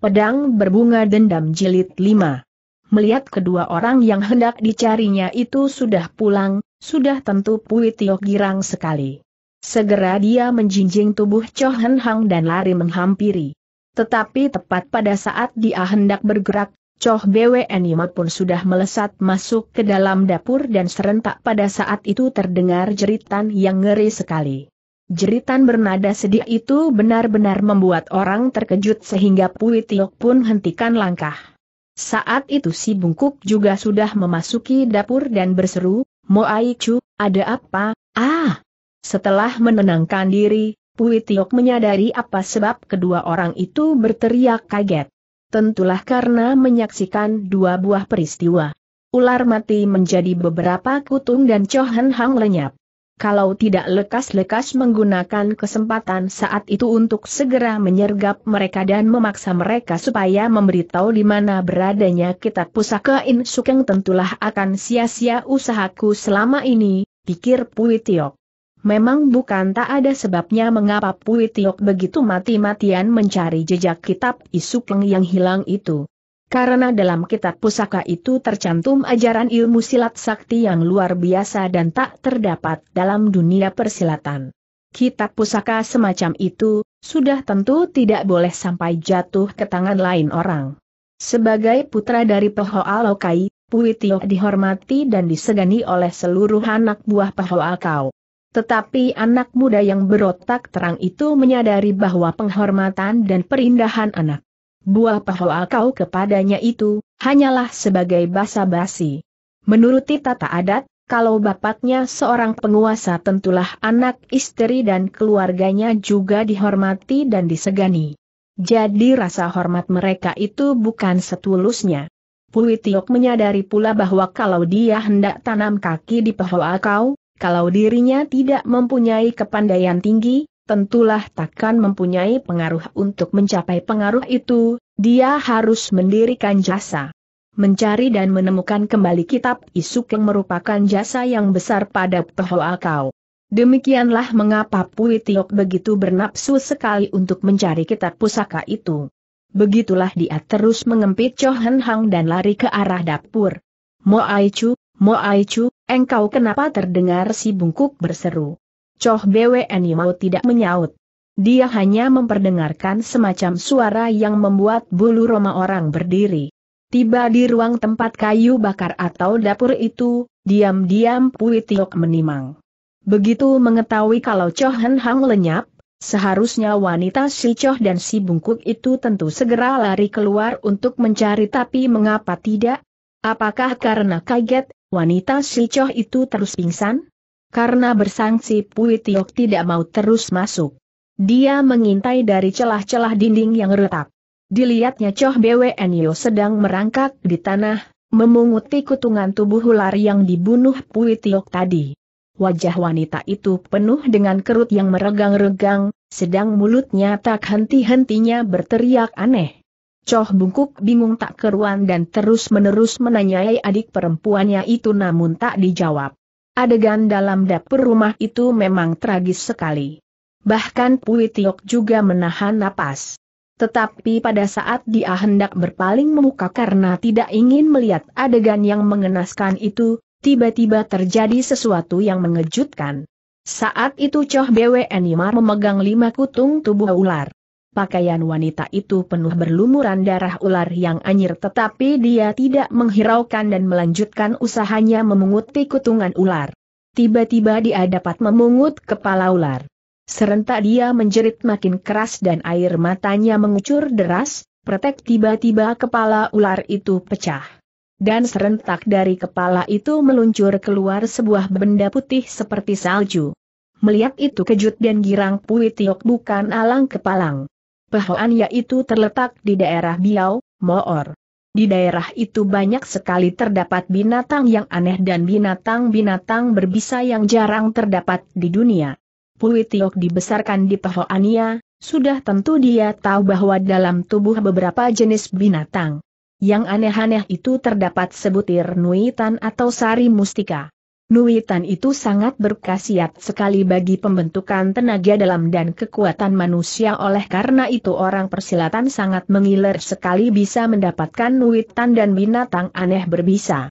Pedang Berbunga Dendam Jilid 5 Melihat kedua orang yang hendak dicarinya itu sudah pulang, sudah tentu Pui girang sekali. Segera dia menjinjing tubuh Cho Hen Hang dan lari menghampiri. Tetapi tepat pada saat dia hendak bergerak, Choh BWNIMA pun sudah melesat masuk ke dalam dapur dan serentak pada saat itu terdengar jeritan yang ngeri sekali. Jeritan bernada sedih itu benar-benar membuat orang terkejut sehingga Pui Tiok pun hentikan langkah. Saat itu si bungkuk juga sudah memasuki dapur dan berseru, Moai Chu, ada apa? Ah! Setelah menenangkan diri, Pui Tiok menyadari apa sebab kedua orang itu berteriak kaget. Tentulah karena menyaksikan dua buah peristiwa. Ular mati menjadi beberapa kutung dan Chohan Hang lenyap kalau tidak lekas-lekas menggunakan kesempatan saat itu untuk segera menyergap mereka dan memaksa mereka supaya memberitahu di mana beradanya kitab pusaka In Sukeng tentulah akan sia-sia usahaku selama ini, pikir Pui Memang bukan tak ada sebabnya mengapa Pui begitu mati-matian mencari jejak kitab Isukeng yang hilang itu. Karena dalam kitab pusaka itu tercantum ajaran ilmu silat sakti yang luar biasa dan tak terdapat dalam dunia persilatan. Kitab pusaka semacam itu, sudah tentu tidak boleh sampai jatuh ke tangan lain orang. Sebagai putra dari Pehoa Lokai, Puitio dihormati dan disegani oleh seluruh anak buah Pahoa Kau. Tetapi anak muda yang berotak terang itu menyadari bahwa penghormatan dan perindahan anak buah pahoa kau kepadanya itu, hanyalah sebagai basa-basi. Menuruti tata adat, kalau bapaknya seorang penguasa tentulah anak istri dan keluarganya juga dihormati dan disegani. Jadi rasa hormat mereka itu bukan setulusnya. Pui Tiok menyadari pula bahwa kalau dia hendak tanam kaki di pahoa kau, kalau dirinya tidak mempunyai kepandaian tinggi, tentulah takkan mempunyai pengaruh untuk mencapai pengaruh itu, dia harus mendirikan jasa. Mencari dan menemukan kembali kitab Isuk yang merupakan jasa yang besar pada Pehoa kau. Demikianlah mengapa Pui Tiok begitu bernapsu sekali untuk mencari kitab pusaka itu. Begitulah dia terus mengempit Chohan Hang dan lari ke arah dapur. Mo Aichu, Mo Aichu, engkau kenapa terdengar si bungkuk berseru. Coh BWN mau tidak menyaut. Dia hanya memperdengarkan semacam suara yang membuat bulu roma orang berdiri. Tiba di ruang tempat kayu bakar atau dapur itu, diam-diam Pui Tiok menimang. Begitu mengetahui kalau Choh Han Hang lenyap, Seharusnya wanita si Choh dan si Bungkuk itu tentu segera lari keluar untuk mencari tapi mengapa tidak? Apakah karena kaget, wanita si Choh itu terus pingsan? karena bersangsi Pui Tiok tidak mau terus masuk. Dia mengintai dari celah-celah dinding yang retak. Dilihatnya Choh Bwnyo sedang merangkak di tanah, memunguti kutungan tubuh ular yang dibunuh Pui Tiok tadi. Wajah wanita itu penuh dengan kerut yang meregang-regang, sedang mulutnya tak henti-hentinya berteriak aneh. Choh bungkuk bingung tak keruan dan terus-menerus menanyai adik perempuannya itu namun tak dijawab. Adegan dalam dapur rumah itu memang tragis sekali. Bahkan Pui Tiok juga menahan napas. Tetapi pada saat dia hendak berpaling muka karena tidak ingin melihat adegan yang mengenaskan itu, tiba-tiba terjadi sesuatu yang mengejutkan. Saat itu Choh Bwe Nimar memegang lima kutung tubuh ular pakaian wanita itu penuh berlumuran darah ular yang anjir, tetapi dia tidak menghiraukan dan melanjutkan usahanya memungut kutungan ular. Tiba-tiba dia dapat memungut kepala ular. Serentak dia menjerit makin keras dan air matanya mengucur deras, pretek tiba-tiba kepala ular itu pecah dan serentak dari kepala itu meluncur keluar sebuah benda putih seperti salju. Melihat itu kejut dan girang Pui Tiok bukan alang kepalang. Pehoan yaitu terletak di daerah Biau, Moor. Di daerah itu banyak sekali terdapat binatang yang aneh dan binatang-binatang berbisa yang jarang terdapat di dunia. Pui dibesarkan di Pehoania, sudah tentu dia tahu bahwa dalam tubuh beberapa jenis binatang. Yang aneh-aneh itu terdapat sebutir nuitan atau sari mustika. Nuitan itu sangat berkhasiat sekali bagi pembentukan tenaga dalam dan kekuatan manusia oleh karena itu orang persilatan sangat mengiler sekali bisa mendapatkan nuitan dan binatang aneh berbisa.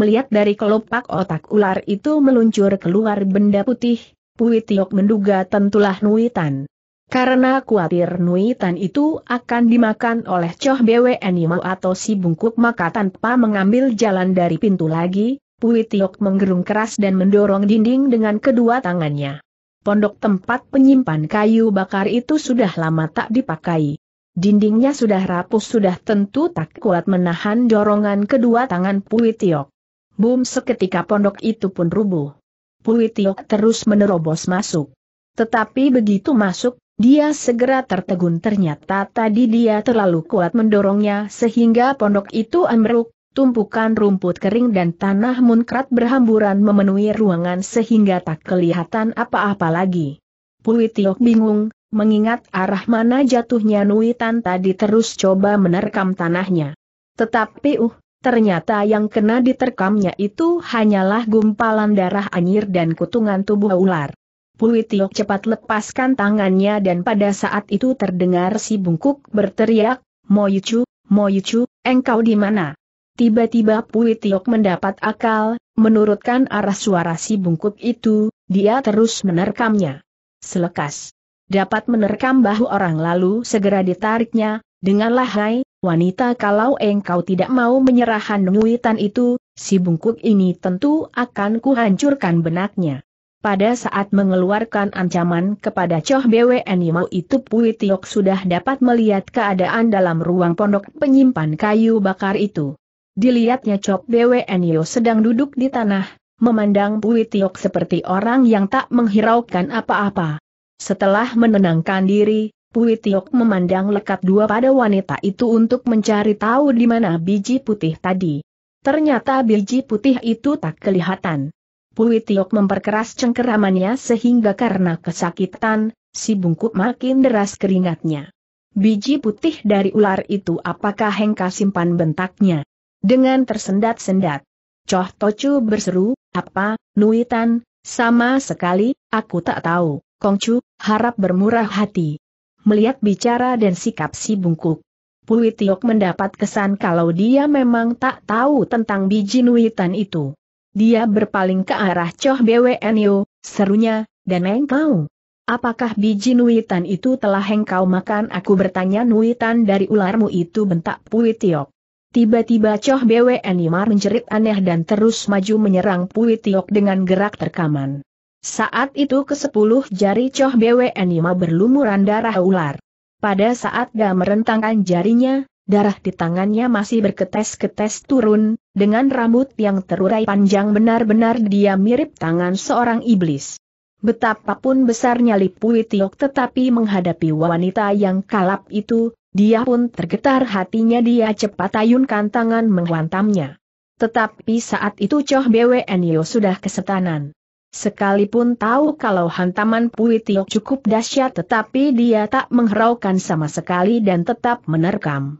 Melihat dari kelopak otak ular itu meluncur keluar benda putih, Puitiok menduga tentulah nuitan. Karena khawatir nuitan itu akan dimakan oleh Choh Bwe Animo atau si bungkuk maka tanpa mengambil jalan dari pintu lagi, Pui Tiok menggerung keras dan mendorong dinding dengan kedua tangannya. Pondok tempat penyimpan kayu bakar itu sudah lama tak dipakai. Dindingnya sudah rapuh sudah tentu tak kuat menahan dorongan kedua tangan Pui Tiok. Boom seketika pondok itu pun rubuh. Pui Tiok terus menerobos masuk. Tetapi begitu masuk, dia segera tertegun ternyata tadi dia terlalu kuat mendorongnya sehingga pondok itu ambruk, tumpukan rumput kering dan tanah munkrat berhamburan memenuhi ruangan sehingga tak kelihatan apa-apa lagi. Pui Tiok bingung, mengingat arah mana jatuhnya Nui Tan tadi terus coba menerkam tanahnya. Tetapi uh, ternyata yang kena diterkamnya itu hanyalah gumpalan darah anyir dan kutungan tubuh ular. Pui Tiok cepat lepaskan tangannya dan pada saat itu terdengar si bungkuk berteriak, Moyucu, Moyucu, engkau di mana? Tiba-tiba Pui Tiok mendapat akal, menurutkan arah suara si bungkuk itu, dia terus menerkamnya. Selekas. Dapat menerkam bahu orang lalu segera ditariknya, dengan lahai, wanita kalau engkau tidak mau menyerahkan nuitan itu, si bungkuk ini tentu akan kuhancurkan benaknya. Pada saat mengeluarkan ancaman kepada Choh Bwe Animo itu Pui Tiok sudah dapat melihat keadaan dalam ruang pondok penyimpan kayu bakar itu. Dilihatnya Chop Bwnyo sedang duduk di tanah, memandang Pui Tiok seperti orang yang tak menghiraukan apa-apa. Setelah menenangkan diri, Pui Tiok memandang lekat dua pada wanita itu untuk mencari tahu di mana biji putih tadi. Ternyata biji putih itu tak kelihatan. Pui Tiok memperkeras cengkeramannya sehingga karena kesakitan, si bungkuk makin deras keringatnya. Biji putih dari ular itu apakah Hengka simpan bentaknya? dengan tersendat-sendat. Coh Tochu berseru, apa, Nuitan? sama sekali, aku tak tahu, Kongcu, harap bermurah hati. Melihat bicara dan sikap si bungkuk. Pui Tiok mendapat kesan kalau dia memang tak tahu tentang biji Nuitan itu. Dia berpaling ke arah Coh BWNU, serunya, dan engkau. Apakah biji Nuitan itu telah engkau makan? Aku bertanya Nuitan dari ularmu itu bentak Pui Tiok. Tiba-tiba Choh Bwe Animar menjerit aneh dan terus maju menyerang Pui Tiok dengan gerak terkaman. Saat itu ke sepuluh jari Choh Bwe Nimar berlumuran darah ular. Pada saat dia merentangkan jarinya, darah di tangannya masih berketes-ketes turun, dengan rambut yang terurai panjang benar-benar dia mirip tangan seorang iblis. Betapapun besarnya Lipui Tiok tetapi menghadapi wanita yang kalap itu, dia pun tergetar hatinya dia cepat ayunkan tangan menghantamnya. Tetapi saat itu Choh Bwnyo sudah kesetanan. Sekalipun tahu kalau hantaman Pui Tio cukup dahsyat tetapi dia tak mengheraukan sama sekali dan tetap menerkam.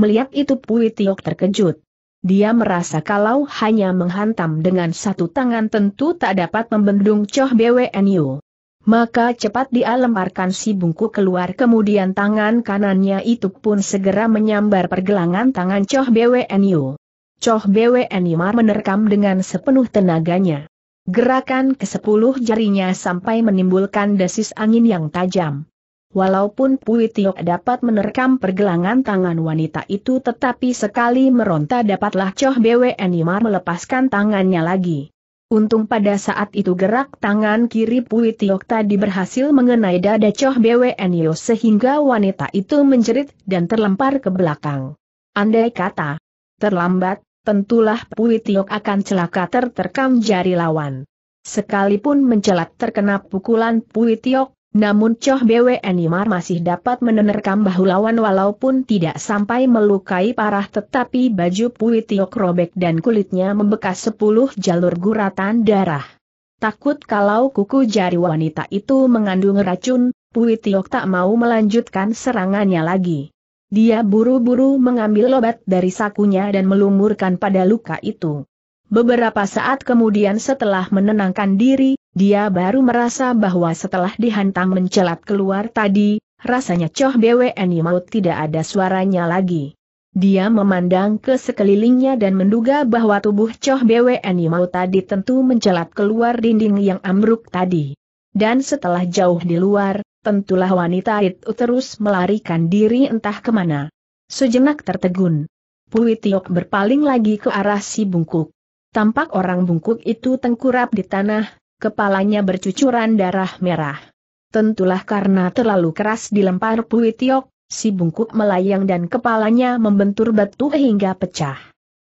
Melihat itu Pui Tio terkejut. Dia merasa kalau hanya menghantam dengan satu tangan tentu tak dapat membendung Choh Bwnyo. Maka cepat dia lemparkan si bungku keluar kemudian tangan kanannya itu pun segera menyambar pergelangan tangan Choh BWNU. Choh BWNU menerkam dengan sepenuh tenaganya. Gerakan ke sepuluh jarinya sampai menimbulkan desis angin yang tajam. Walaupun Pui Tiok dapat menerkam pergelangan tangan wanita itu tetapi sekali meronta dapatlah Choh BWNU melepaskan tangannya lagi. Untung pada saat itu gerak tangan kiri Pui Tiok tadi berhasil mengenai dada Choh Bwnio sehingga wanita itu menjerit dan terlempar ke belakang. Andai kata, terlambat, tentulah Pui Tiok akan celaka terterkam jari lawan. Sekalipun mencelat terkena pukulan Pui Tiok, namun Choh Bwe Animar masih dapat menenerkam bahu lawan walaupun tidak sampai melukai parah tetapi baju Pui Tiok robek dan kulitnya membekas sepuluh jalur guratan darah. Takut kalau kuku jari wanita itu mengandung racun, Pui Tiok tak mau melanjutkan serangannya lagi. Dia buru-buru mengambil obat dari sakunya dan melumurkan pada luka itu. Beberapa saat kemudian setelah menenangkan diri, dia baru merasa bahwa setelah dihantam mencelat keluar tadi, rasanya Choh BWN mau tidak ada suaranya lagi. Dia memandang ke sekelilingnya dan menduga bahwa tubuh Choh BWN mau tadi tentu mencelat keluar dinding yang ambruk tadi. Dan setelah jauh di luar, tentulah wanita itu terus melarikan diri entah kemana. Sejenak tertegun. Pui Tiok berpaling lagi ke arah si bungkuk. Tampak orang bungkuk itu tengkurap di tanah, kepalanya bercucuran darah merah. Tentulah karena terlalu keras dilempar Puitiok, si bungkuk melayang dan kepalanya membentur batu hingga pecah.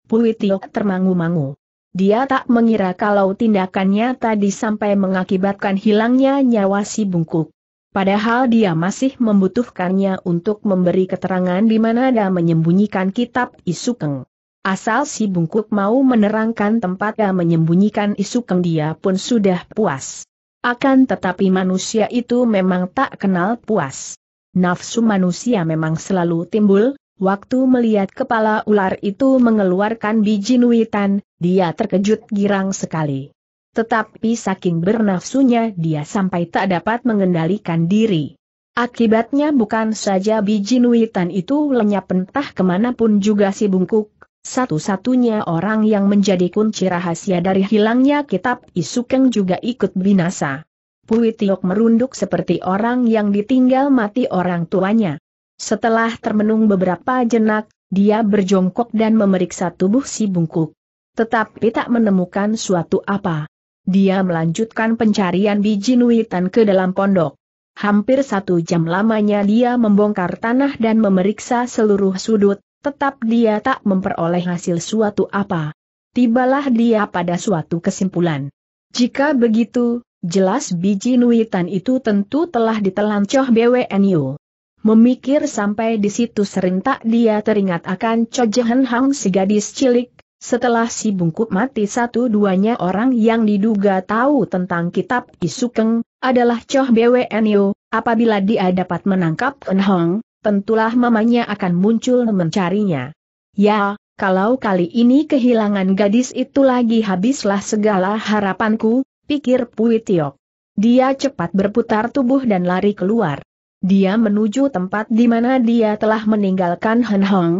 Puitiok termangu-mangu. Dia tak mengira kalau tindakannya tadi sampai mengakibatkan hilangnya nyawa si bungkuk. Padahal dia masih membutuhkannya untuk memberi keterangan di mana ada menyembunyikan kitab Isukeng. Asal si bungkuk mau menerangkan tempat yang menyembunyikan isu keng dia pun sudah puas. Akan tetapi manusia itu memang tak kenal puas. Nafsu manusia memang selalu timbul, waktu melihat kepala ular itu mengeluarkan biji nuitan, dia terkejut girang sekali. Tetapi saking bernafsunya dia sampai tak dapat mengendalikan diri. Akibatnya bukan saja biji nuitan itu lenyap entah kemanapun juga si bungkuk, satu-satunya orang yang menjadi kunci rahasia dari hilangnya kitab Isukeng juga ikut binasa. Pui Tiok merunduk seperti orang yang ditinggal mati orang tuanya. Setelah termenung beberapa jenak, dia berjongkok dan memeriksa tubuh si bungkuk. Tetapi tak menemukan suatu apa. Dia melanjutkan pencarian biji nuitan ke dalam pondok. Hampir satu jam lamanya dia membongkar tanah dan memeriksa seluruh sudut, tetap dia tak memperoleh hasil suatu apa. Tibalah dia pada suatu kesimpulan. Jika begitu, jelas biji nuitan itu tentu telah ditelan Coh BWNU. Memikir sampai di situ serentak dia teringat akan Cho Jehen Hang si gadis cilik, setelah si bungkuk mati satu-duanya orang yang diduga tahu tentang kitab Isukeng, adalah Choh BWNU, apabila dia dapat menangkap Ken Hong, tentulah mamanya akan muncul mencarinya. Ya, kalau kali ini kehilangan gadis itu lagi habislah segala harapanku, pikir Puitiok. Dia cepat berputar tubuh dan lari keluar. Dia menuju tempat di mana dia telah meninggalkan Hen Hong.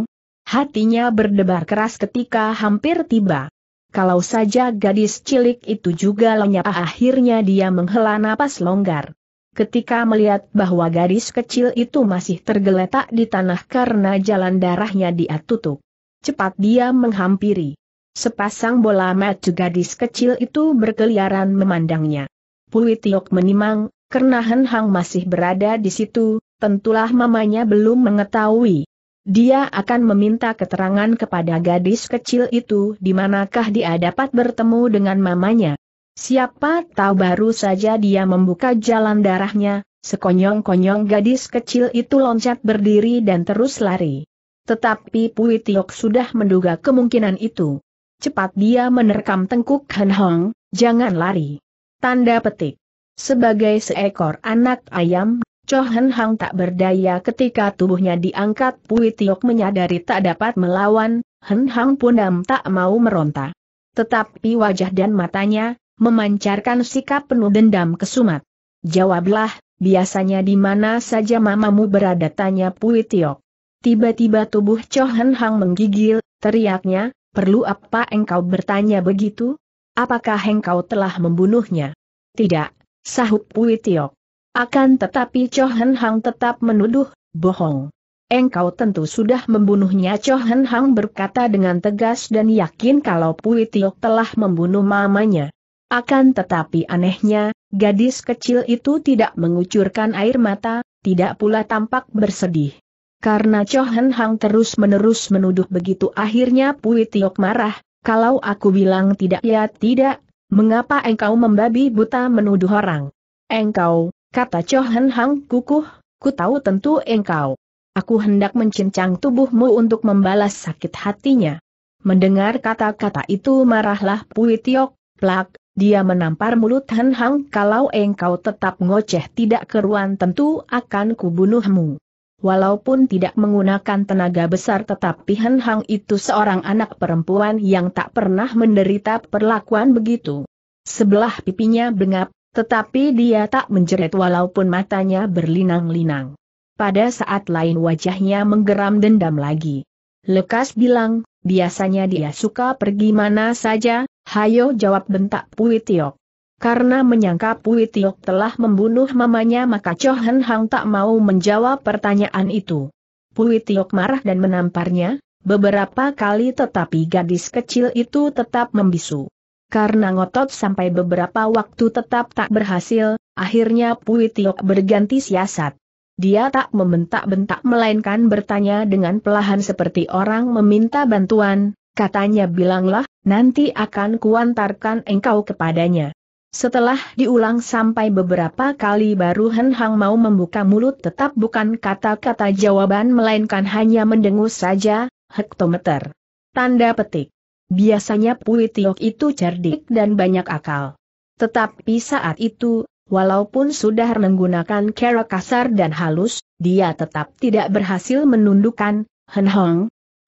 Hatinya berdebar keras ketika hampir tiba. Kalau saja gadis cilik itu juga lenyap akhirnya dia menghela napas longgar ketika melihat bahwa gadis kecil itu masih tergeletak di tanah karena jalan darahnya dia tutup. Cepat dia menghampiri. Sepasang bola mata gadis kecil itu berkeliaran memandangnya. Pui Tiok menimang, karena Hen Hang masih berada di situ, tentulah mamanya belum mengetahui. Dia akan meminta keterangan kepada gadis kecil itu di manakah dia dapat bertemu dengan mamanya. Siapa tahu baru saja dia membuka jalan darahnya, sekonyong-konyong gadis kecil itu loncat berdiri dan terus lari. Tetapi Pui Tiok sudah menduga kemungkinan itu. Cepat dia menerkam tengkuk Han Hong, jangan lari. Tanda petik. Sebagai seekor anak ayam, Cho Han Hong tak berdaya ketika tubuhnya diangkat Pui Tiok menyadari tak dapat melawan, Han Hong pun tak mau meronta. Tetapi wajah dan matanya, memancarkan sikap penuh dendam ke kesumat. Jawablah, biasanya di mana saja mamamu berada tanya Pui Tiok. Tiba-tiba tubuh Chohan Hang menggigil, teriaknya, perlu apa engkau bertanya begitu? Apakah engkau telah membunuhnya? Tidak, sahut Pui Tiok. Akan tetapi Chohan Hang tetap menuduh, bohong. Engkau tentu sudah membunuhnya Chohan Hang berkata dengan tegas dan yakin kalau Pui Tiok telah membunuh mamanya. Akan tetapi anehnya, gadis kecil itu tidak mengucurkan air mata, tidak pula tampak bersedih. Karena Chohan Hang terus-menerus menuduh begitu akhirnya Pui Tiok marah, kalau aku bilang tidak ya tidak, mengapa engkau membabi buta menuduh orang? Engkau, kata Chohan Hang kukuh, ku tahu tentu engkau. Aku hendak mencincang tubuhmu untuk membalas sakit hatinya. Mendengar kata-kata itu marahlah Pui Tiok, plak, dia menampar mulut Hen Hang kalau engkau tetap ngoceh tidak keruan tentu akan kubunuhmu. Walaupun tidak menggunakan tenaga besar tetapi Hen Hang itu seorang anak perempuan yang tak pernah menderita perlakuan begitu. Sebelah pipinya bengap, tetapi dia tak menjerit walaupun matanya berlinang-linang. Pada saat lain wajahnya menggeram dendam lagi. Lekas bilang, biasanya dia suka pergi mana saja, Hayo jawab bentak Pui Tiok. Karena menyangka Pui Tiok telah membunuh mamanya maka Cho Hen Hang tak mau menjawab pertanyaan itu. Pui Tiok marah dan menamparnya, beberapa kali tetapi gadis kecil itu tetap membisu. Karena ngotot sampai beberapa waktu tetap tak berhasil, akhirnya Pui Tiok berganti siasat. Dia tak membentak-bentak melainkan bertanya dengan pelahan seperti orang meminta bantuan, Katanya bilanglah, nanti akan kuantarkan engkau kepadanya. Setelah diulang sampai beberapa kali baru Hen Hang mau membuka mulut tetap bukan kata-kata jawaban melainkan hanya mendengus saja, hektometer. Tanda petik. Biasanya Pui Tiok itu cerdik dan banyak akal. Tetapi saat itu, walaupun sudah menggunakan kera kasar dan halus, dia tetap tidak berhasil menundukkan, Hen Hong,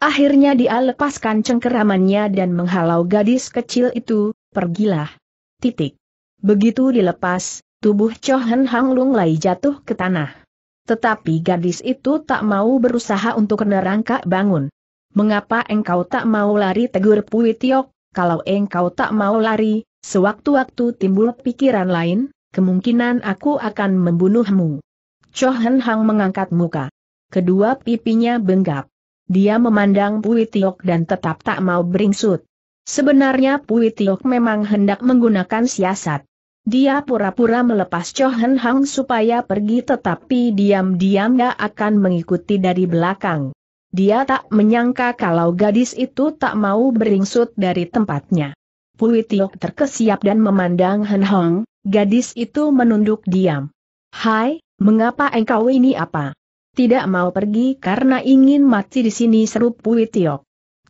Akhirnya dia lepaskan cengkeramannya dan menghalau gadis kecil itu, pergilah. Titik. Begitu dilepas, tubuh Chohen Hang Lung Lai jatuh ke tanah. Tetapi gadis itu tak mau berusaha untuk nerangka bangun. Mengapa engkau tak mau lari tegur Pui Tiok, kalau engkau tak mau lari, sewaktu-waktu timbul pikiran lain, kemungkinan aku akan membunuhmu. Chohen Hang mengangkat muka. Kedua pipinya benggap dia memandang Pui Tiok dan tetap tak mau beringsut. Sebenarnya Pui Tiok memang hendak menggunakan siasat. Dia pura-pura melepas Chohen Hang supaya pergi tetapi diam-diam dia akan mengikuti dari belakang. Dia tak menyangka kalau gadis itu tak mau beringsut dari tempatnya. Pui Tiok terkesiap dan memandang Hen Hong, gadis itu menunduk diam. Hai, mengapa engkau ini apa? Tidak mau pergi karena ingin mati di sini seru Pui Tiok.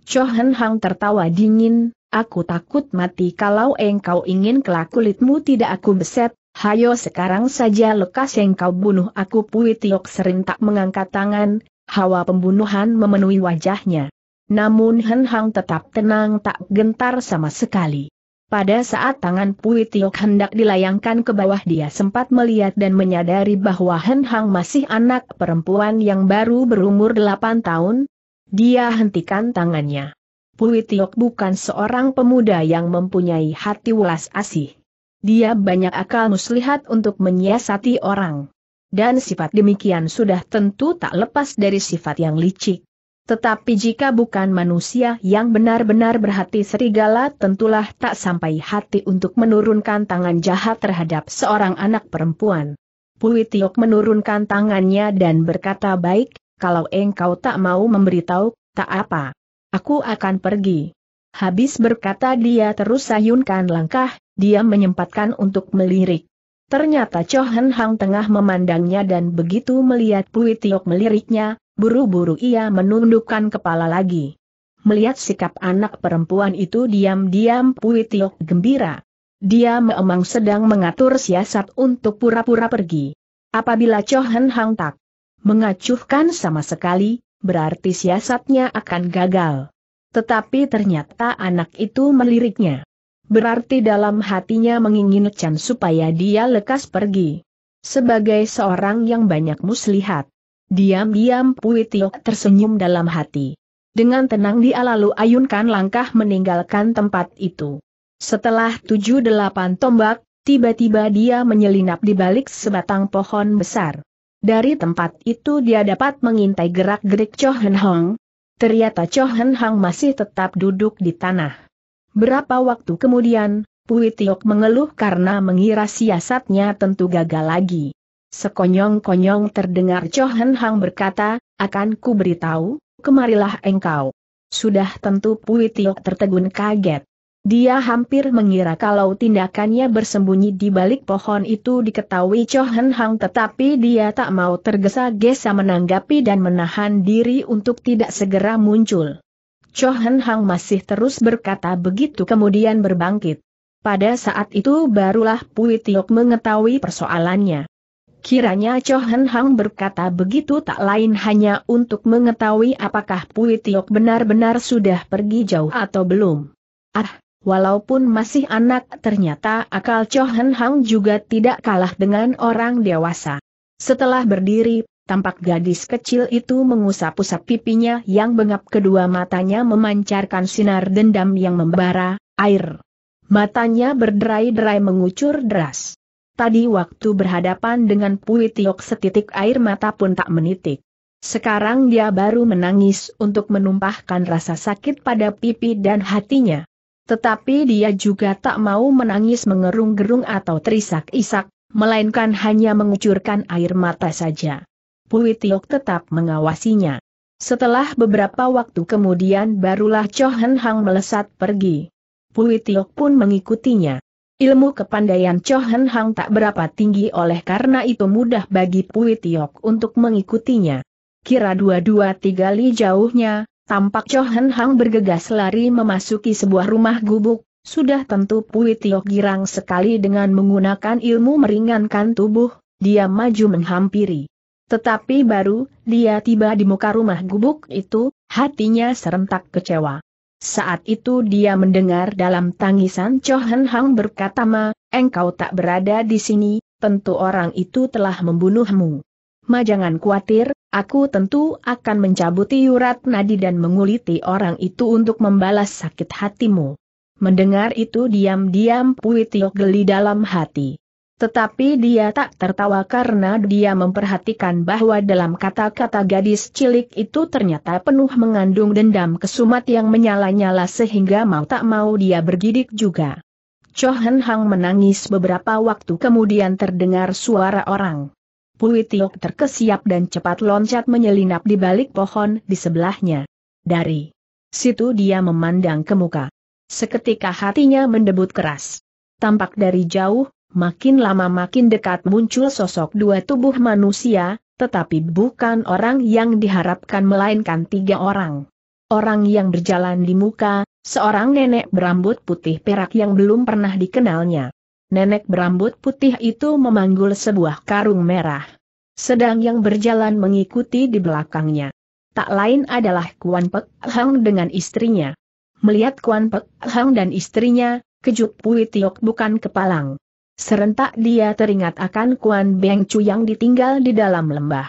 Chohen Hang tertawa dingin, aku takut mati kalau engkau ingin kelak kulitmu tidak aku beset, hayo sekarang saja lekas engkau bunuh aku Pui Tiok serentak mengangkat tangan, hawa pembunuhan memenuhi wajahnya. Namun Hen Hang tetap tenang tak gentar sama sekali. Pada saat tangan Pui Tiok hendak dilayangkan ke bawah dia sempat melihat dan menyadari bahwa Hen Hang masih anak perempuan yang baru berumur 8 tahun. Dia hentikan tangannya. Pui Tiok bukan seorang pemuda yang mempunyai hati welas asih. Dia banyak akal muslihat untuk menyiasati orang. Dan sifat demikian sudah tentu tak lepas dari sifat yang licik. Tetapi jika bukan manusia yang benar-benar berhati serigala tentulah tak sampai hati untuk menurunkan tangan jahat terhadap seorang anak perempuan. Pui Tiok menurunkan tangannya dan berkata baik, kalau engkau tak mau memberitahu, tak apa. Aku akan pergi. Habis berkata dia terus sayunkan langkah, dia menyempatkan untuk melirik. Ternyata Cho Hen Hang tengah memandangnya dan begitu melihat Pui Tiok meliriknya, Buru-buru ia menundukkan kepala lagi. Melihat sikap anak perempuan itu diam-diam Pui gembira. Dia memang sedang mengatur siasat untuk pura-pura pergi. Apabila Cohen Hang tak mengacuhkan sama sekali, berarti siasatnya akan gagal. Tetapi ternyata anak itu meliriknya. Berarti dalam hatinya menginginkan supaya dia lekas pergi. Sebagai seorang yang banyak muslihat, Diam-diam Pui Tio tersenyum dalam hati. Dengan tenang dia lalu ayunkan langkah meninggalkan tempat itu. Setelah tujuh delapan tombak, tiba-tiba dia menyelinap di balik sebatang pohon besar. Dari tempat itu dia dapat mengintai gerak-gerik Hen Hong. Ternyata Hen Hong masih tetap duduk di tanah. Berapa waktu kemudian, Pui Tiok mengeluh karena mengira siasatnya tentu gagal lagi. Sekonyong-konyong terdengar Chohen Hang berkata, akan ku beritahu, kemarilah engkau. Sudah tentu Pui Tiok tertegun kaget. Dia hampir mengira kalau tindakannya bersembunyi di balik pohon itu diketahui Chohen Hang tetapi dia tak mau tergesa-gesa menanggapi dan menahan diri untuk tidak segera muncul. Chohen Hang masih terus berkata begitu kemudian berbangkit. Pada saat itu barulah Pui Tiok mengetahui persoalannya. Kiranya Cho Hen Hang berkata begitu tak lain hanya untuk mengetahui apakah Pui Tiok benar-benar sudah pergi jauh atau belum. Ah, walaupun masih anak ternyata akal Cho Hen Hang juga tidak kalah dengan orang dewasa. Setelah berdiri, tampak gadis kecil itu mengusap-usap pipinya yang bengap kedua matanya memancarkan sinar dendam yang membara, air. Matanya berderai-derai mengucur deras. Tadi waktu berhadapan dengan Pui Tiok setitik air mata pun tak menitik. Sekarang dia baru menangis untuk menumpahkan rasa sakit pada pipi dan hatinya. Tetapi dia juga tak mau menangis mengerung-gerung atau terisak-isak, melainkan hanya mengucurkan air mata saja. Pui Tiok tetap mengawasinya. Setelah beberapa waktu kemudian barulah Cho Hang melesat pergi. Pui Tiok pun mengikutinya. Ilmu kepandaian Chohen Hang tak berapa tinggi oleh karena itu mudah bagi Pui Tiok untuk mengikutinya. Kira dua-dua tiga li jauhnya, tampak Chohen Hang bergegas lari memasuki sebuah rumah gubuk, sudah tentu Pui Tiok girang sekali dengan menggunakan ilmu meringankan tubuh, dia maju menghampiri. Tetapi baru, dia tiba di muka rumah gubuk itu, hatinya serentak kecewa. Saat itu dia mendengar dalam tangisan Chohen Hang berkata Ma, engkau tak berada di sini, tentu orang itu telah membunuhmu. Ma jangan khawatir, aku tentu akan mencabuti urat nadi dan menguliti orang itu untuk membalas sakit hatimu. Mendengar itu diam-diam Pui Tio geli dalam hati. Tetapi dia tak tertawa karena dia memperhatikan bahwa dalam kata-kata gadis cilik itu ternyata penuh mengandung dendam kesumat yang menyala-nyala sehingga mau tak mau dia bergidik juga. Chohen Hang menangis beberapa waktu kemudian terdengar suara orang. Pui Tiok terkesiap dan cepat loncat menyelinap di balik pohon di sebelahnya. Dari situ dia memandang ke muka. Seketika hatinya mendebut keras. Tampak dari jauh, makin lama makin dekat muncul sosok dua tubuh manusia, tetapi bukan orang yang diharapkan melainkan tiga orang. Orang yang berjalan di muka, seorang nenek berambut putih perak yang belum pernah dikenalnya. Nenek berambut putih itu memanggul sebuah karung merah. Sedang yang berjalan mengikuti di belakangnya. Tak lain adalah Kuan Pek Hang dengan istrinya. Melihat Kuan Pek Hang dan istrinya, kejut Pui Tiok bukan kepalang. Serentak dia teringat akan Kuan Beng Chu yang ditinggal di dalam lembah.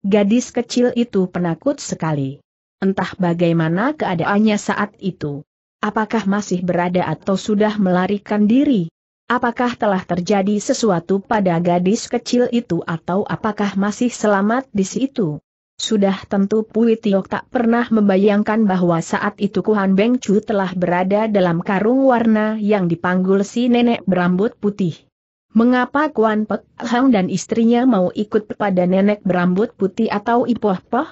Gadis kecil itu penakut sekali. Entah bagaimana keadaannya saat itu. Apakah masih berada atau sudah melarikan diri? Apakah telah terjadi sesuatu pada gadis kecil itu atau apakah masih selamat di situ? Sudah tentu Pui Tiok tak pernah membayangkan bahwa saat itu Kuhan Beng Chu telah berada dalam karung warna yang dipanggul si nenek berambut putih. Mengapa Kuan Pek Hang dan istrinya mau ikut pada nenek berambut putih atau Ipoh Poh?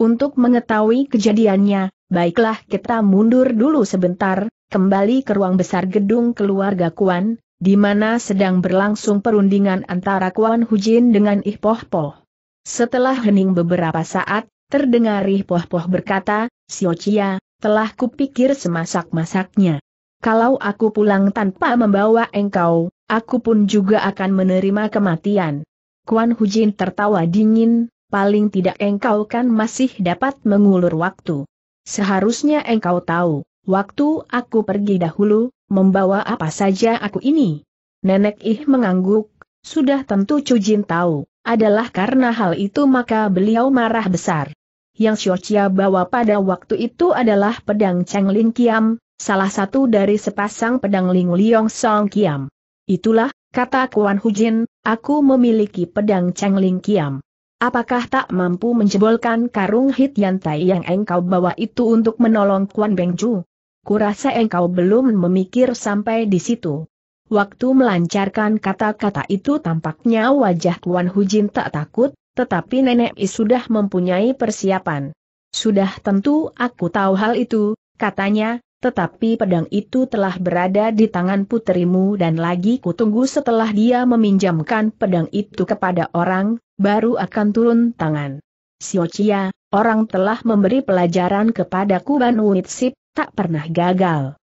Untuk mengetahui kejadiannya, baiklah kita mundur dulu sebentar, kembali ke ruang besar gedung keluarga Kuan, di mana sedang berlangsung perundingan antara Kuan Hujin dengan Ipoh Poh. Setelah hening beberapa saat, terdengar Poh-Poh berkata, Sio Chia, telah kupikir semasak-masaknya. Kalau aku pulang tanpa membawa engkau, aku pun juga akan menerima kematian. Kuan Hujin tertawa dingin, paling tidak engkau kan masih dapat mengulur waktu. Seharusnya engkau tahu, waktu aku pergi dahulu, membawa apa saja aku ini. Nenek Ih mengangguk, sudah tentu Jin tahu. Adalah karena hal itu maka beliau marah besar. Yang Xiochia bawa pada waktu itu adalah pedang Cheng Ling Kiam, salah satu dari sepasang pedang Ling Liong Song Kiam. Itulah, kata Kuan Hujin, aku memiliki pedang Cheng Ling Kiam. Apakah tak mampu menjebolkan karung hit yantai yang engkau bawa itu untuk menolong Kuan Bengju? Kurasa engkau belum memikir sampai di situ. Waktu melancarkan kata-kata itu tampaknya wajah Tuan Hujin tak takut, tetapi Nenek I sudah mempunyai persiapan. Sudah tentu aku tahu hal itu, katanya, tetapi pedang itu telah berada di tangan putrimu dan lagi kutunggu setelah dia meminjamkan pedang itu kepada orang, baru akan turun tangan. Siocia, orang telah memberi pelajaran kepadaku Wu Nitsip tak pernah gagal.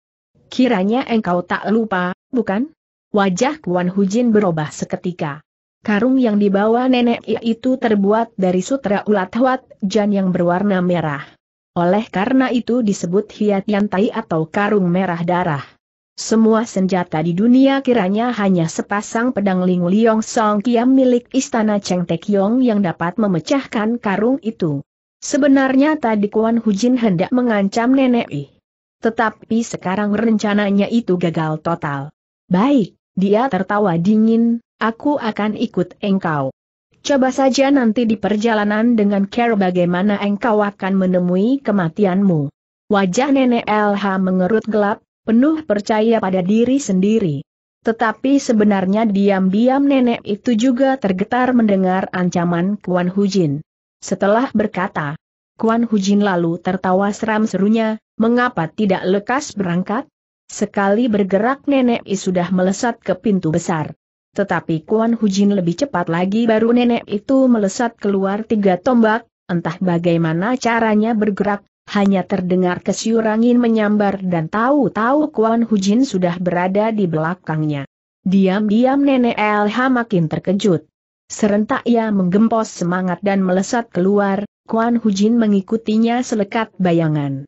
Kiranya engkau tak lupa, bukan? Wajah Kuan Hujin berubah seketika. Karung yang dibawa nenek itu terbuat dari sutra ulat Huat Jan yang berwarna merah. Oleh karena itu disebut hiat yantai atau karung merah darah. Semua senjata di dunia kiranya hanya sepasang pedang Ling Liong Song Kiam milik istana Cheng Tek Yong yang dapat memecahkan karung itu. Sebenarnya tadi Kuan Hujin hendak mengancam nenek I. Tetapi sekarang rencananya itu gagal total. Baik, dia tertawa dingin, aku akan ikut engkau. Coba saja nanti di perjalanan dengan care bagaimana engkau akan menemui kematianmu. Wajah nenek LH mengerut gelap, penuh percaya pada diri sendiri. Tetapi sebenarnya diam-diam nenek itu juga tergetar mendengar ancaman Kuan Hujin. Setelah berkata, Kuan Hujin lalu tertawa seram serunya, mengapa tidak lekas berangkat? Sekali bergerak Nenek I sudah melesat ke pintu besar. Tetapi Kuan Hujin lebih cepat lagi baru Nenek itu melesat keluar tiga tombak, entah bagaimana caranya bergerak, hanya terdengar kesiurangin menyambar dan tahu-tahu Kuan Hujin sudah berada di belakangnya. Diam-diam Nenek Elha makin terkejut. Serentak ia menggempos semangat dan melesat keluar, Kuan Hujin mengikutinya selekat bayangan.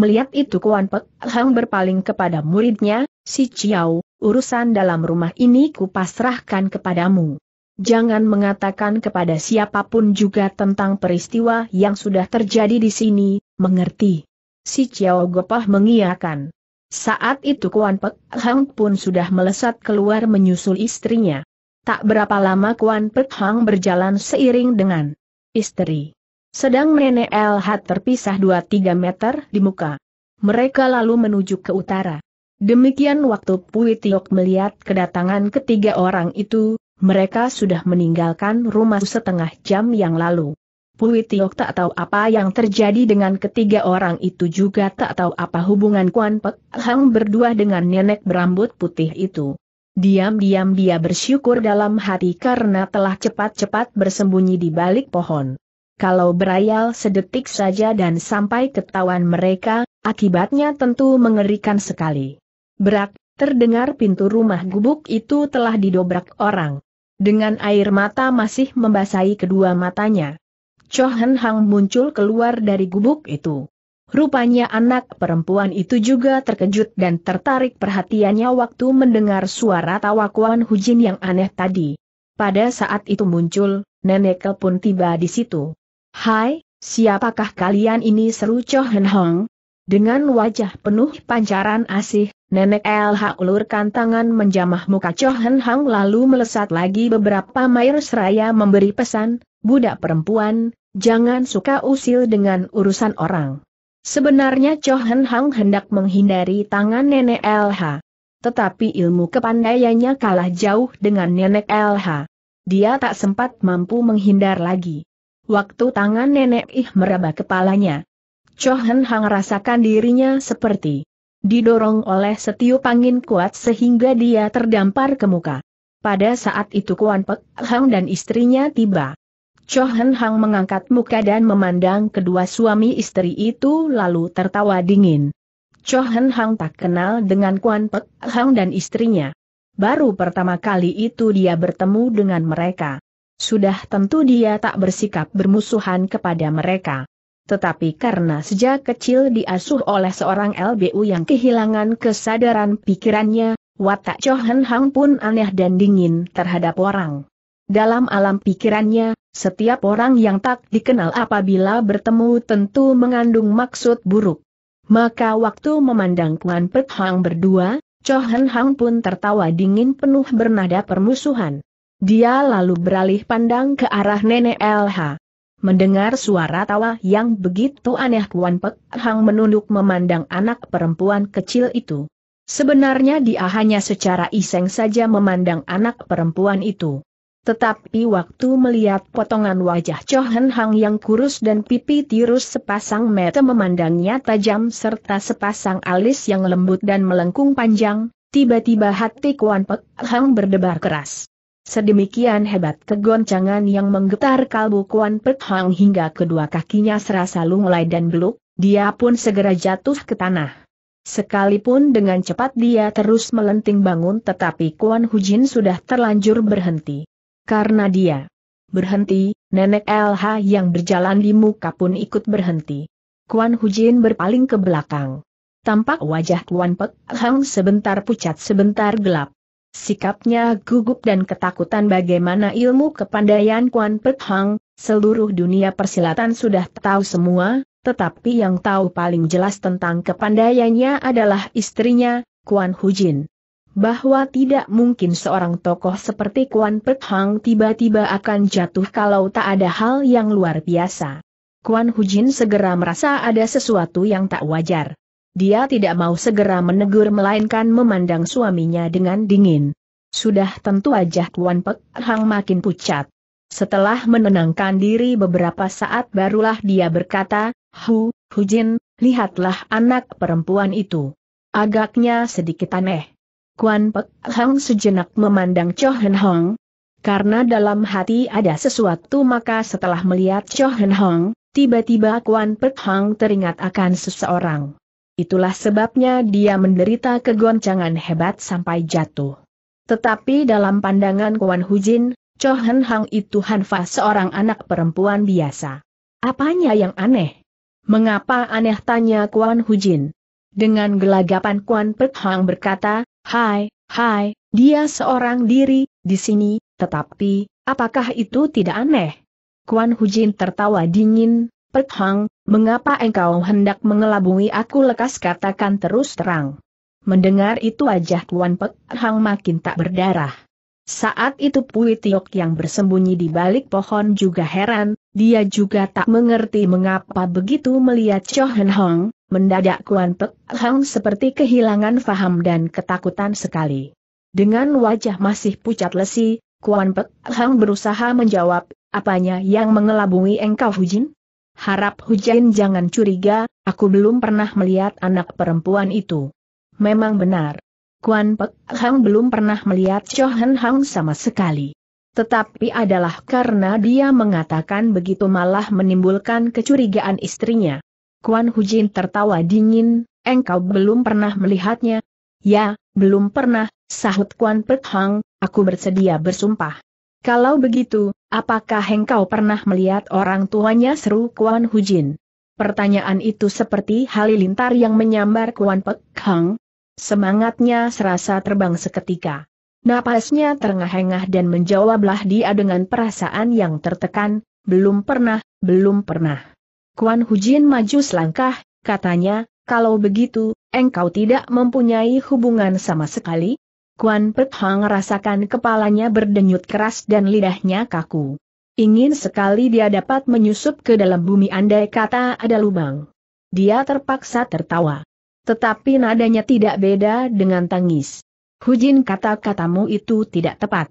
Melihat itu Kuan Pek Hang berpaling kepada muridnya, si Chiao, urusan dalam rumah ini kupasrahkan kepadamu. Jangan mengatakan kepada siapapun juga tentang peristiwa yang sudah terjadi di sini, mengerti. Si Chiao Gopah mengiakan. Saat itu Kuan Pek Hang pun sudah melesat keluar menyusul istrinya. Tak berapa lama Kuan Pek Hang berjalan seiring dengan istri. Sedang nenek Elhat terpisah 2-3 meter di muka. Mereka lalu menuju ke utara. Demikian waktu Pui Tiok melihat kedatangan ketiga orang itu, mereka sudah meninggalkan rumah setengah jam yang lalu. Pui Tiok tak tahu apa yang terjadi dengan ketiga orang itu juga tak tahu apa hubungan Kuan Pek Hang berdua dengan nenek berambut putih itu. Diam-diam dia bersyukur dalam hati karena telah cepat-cepat bersembunyi di balik pohon. Kalau berayal sedetik saja dan sampai ketahuan mereka, akibatnya tentu mengerikan sekali. Berak, terdengar pintu rumah gubuk itu telah didobrak orang. Dengan air mata masih membasahi kedua matanya. Chohan Hang muncul keluar dari gubuk itu. Rupanya anak perempuan itu juga terkejut dan tertarik perhatiannya waktu mendengar suara tawa Kuan Hujin yang aneh tadi. Pada saat itu muncul, nenek pun tiba di situ. Hai, siapakah kalian ini seru Cho Hen Hong? Dengan wajah penuh pancaran asih, Nenek LH ulurkan tangan menjamah muka Cho Hen Hang lalu melesat lagi beberapa mayor seraya memberi pesan, budak perempuan, jangan suka usil dengan urusan orang. Sebenarnya Cho Hen Hang hendak menghindari tangan Nenek LH. Tetapi ilmu kepandaiannya kalah jauh dengan Nenek LH. Dia tak sempat mampu menghindar lagi. Waktu tangan nenek Ih meraba kepalanya. Chohen Hang rasakan dirinya seperti didorong oleh setiup angin kuat sehingga dia terdampar ke muka. Pada saat itu Kuan Pek Hang dan istrinya tiba. Chohen Hang mengangkat muka dan memandang kedua suami istri itu lalu tertawa dingin. Chohen Hang tak kenal dengan Kuan Pek Hang dan istrinya. Baru pertama kali itu dia bertemu dengan mereka. Sudah tentu dia tak bersikap bermusuhan kepada mereka. Tetapi karena sejak kecil diasuh oleh seorang LBU yang kehilangan kesadaran pikirannya, watak Chohen Hang pun aneh dan dingin terhadap orang. Dalam alam pikirannya, setiap orang yang tak dikenal apabila bertemu tentu mengandung maksud buruk. Maka waktu memandang Kuan Pek Hang berdua, Chohen Hang pun tertawa dingin penuh bernada permusuhan. Dia lalu beralih pandang ke arah nenek LH. Mendengar suara tawa yang begitu aneh Kuan Pek Hang menunduk memandang anak perempuan kecil itu. Sebenarnya dia hanya secara iseng saja memandang anak perempuan itu. Tetapi waktu melihat potongan wajah Chohen Hang yang kurus dan pipi tirus sepasang mata memandangnya tajam serta sepasang alis yang lembut dan melengkung panjang, tiba-tiba hati Kuan Pek Hang berdebar keras. Sedemikian hebat kegoncangan yang menggetar kalbu Kuan Pek Hang hingga kedua kakinya serasa lunglai dan beluk, dia pun segera jatuh ke tanah. Sekalipun dengan cepat dia terus melenting bangun tetapi Kuan Hujin sudah terlanjur berhenti. Karena dia berhenti, nenek LH yang berjalan di muka pun ikut berhenti. Kuan Hujin berpaling ke belakang. Tampak wajah Kuan Pek Hang sebentar pucat sebentar gelap. Sikapnya gugup dan ketakutan bagaimana ilmu kepandaian Kuan Pek Hang, seluruh dunia persilatan sudah tahu semua, tetapi yang tahu paling jelas tentang kepandaiannya adalah istrinya, Kuan Hu Jin. Bahwa tidak mungkin seorang tokoh seperti Kuan Pek Hang tiba-tiba akan jatuh kalau tak ada hal yang luar biasa. Kuan Hu Jin segera merasa ada sesuatu yang tak wajar. Dia tidak mau segera menegur melainkan memandang suaminya dengan dingin. Sudah tentu wajah Kuan Pek Hang makin pucat. Setelah menenangkan diri beberapa saat barulah dia berkata, Hu, Hu Jin, lihatlah anak perempuan itu. Agaknya sedikit aneh. Kuan Pek Hang sejenak memandang Cho Hen Hong. Karena dalam hati ada sesuatu maka setelah melihat Cho Hen Hong, tiba-tiba Kuan Pek Hang teringat akan seseorang. Itulah sebabnya dia menderita kegoncangan hebat sampai jatuh. Tetapi dalam pandangan Kuan Hujin, Cho Hen Hang itu Hanfa seorang anak perempuan biasa. Apanya yang aneh? Mengapa aneh tanya Kuan Hujin? Dengan gelagapan Kuan Pek Hang berkata, Hai, hai, dia seorang diri, di sini, tetapi, apakah itu tidak aneh? Kuan Hujin tertawa dingin, Pek Hang, Mengapa engkau hendak mengelabui aku lekas katakan terus terang? Mendengar itu wajah Tuan Pek Hang makin tak berdarah. Saat itu Pui Tiok yang bersembunyi di balik pohon juga heran, dia juga tak mengerti mengapa begitu melihat Cho Hen Hong, mendadak Kuan Pek Hang seperti kehilangan faham dan ketakutan sekali. Dengan wajah masih pucat lesi, Kuan Pek Hang berusaha menjawab, apanya yang mengelabui engkau Hujin? Harap Hujain jangan curiga, aku belum pernah melihat anak perempuan itu. Memang benar. Kuan Pek Hang belum pernah melihat Chohan Hang sama sekali. Tetapi adalah karena dia mengatakan begitu malah menimbulkan kecurigaan istrinya. Kuan Hujin tertawa dingin, engkau belum pernah melihatnya? Ya, belum pernah, sahut Kuan Pek Hang, aku bersedia bersumpah. Kalau begitu, Apakah engkau pernah melihat orang tuanya seru Kuan Hujin? Pertanyaan itu seperti halilintar yang menyambar Kuan Pek Hang. Semangatnya serasa terbang seketika. Napasnya terengah-engah dan menjawablah dia dengan perasaan yang tertekan, belum pernah, belum pernah. Kuan Hujin maju selangkah, katanya, kalau begitu, engkau tidak mempunyai hubungan sama sekali? Kuan Pek Hang rasakan kepalanya berdenyut keras dan lidahnya kaku. Ingin sekali dia dapat menyusup ke dalam bumi andai kata ada lubang. Dia terpaksa tertawa. Tetapi nadanya tidak beda dengan tangis. Hujin kata-katamu itu tidak tepat.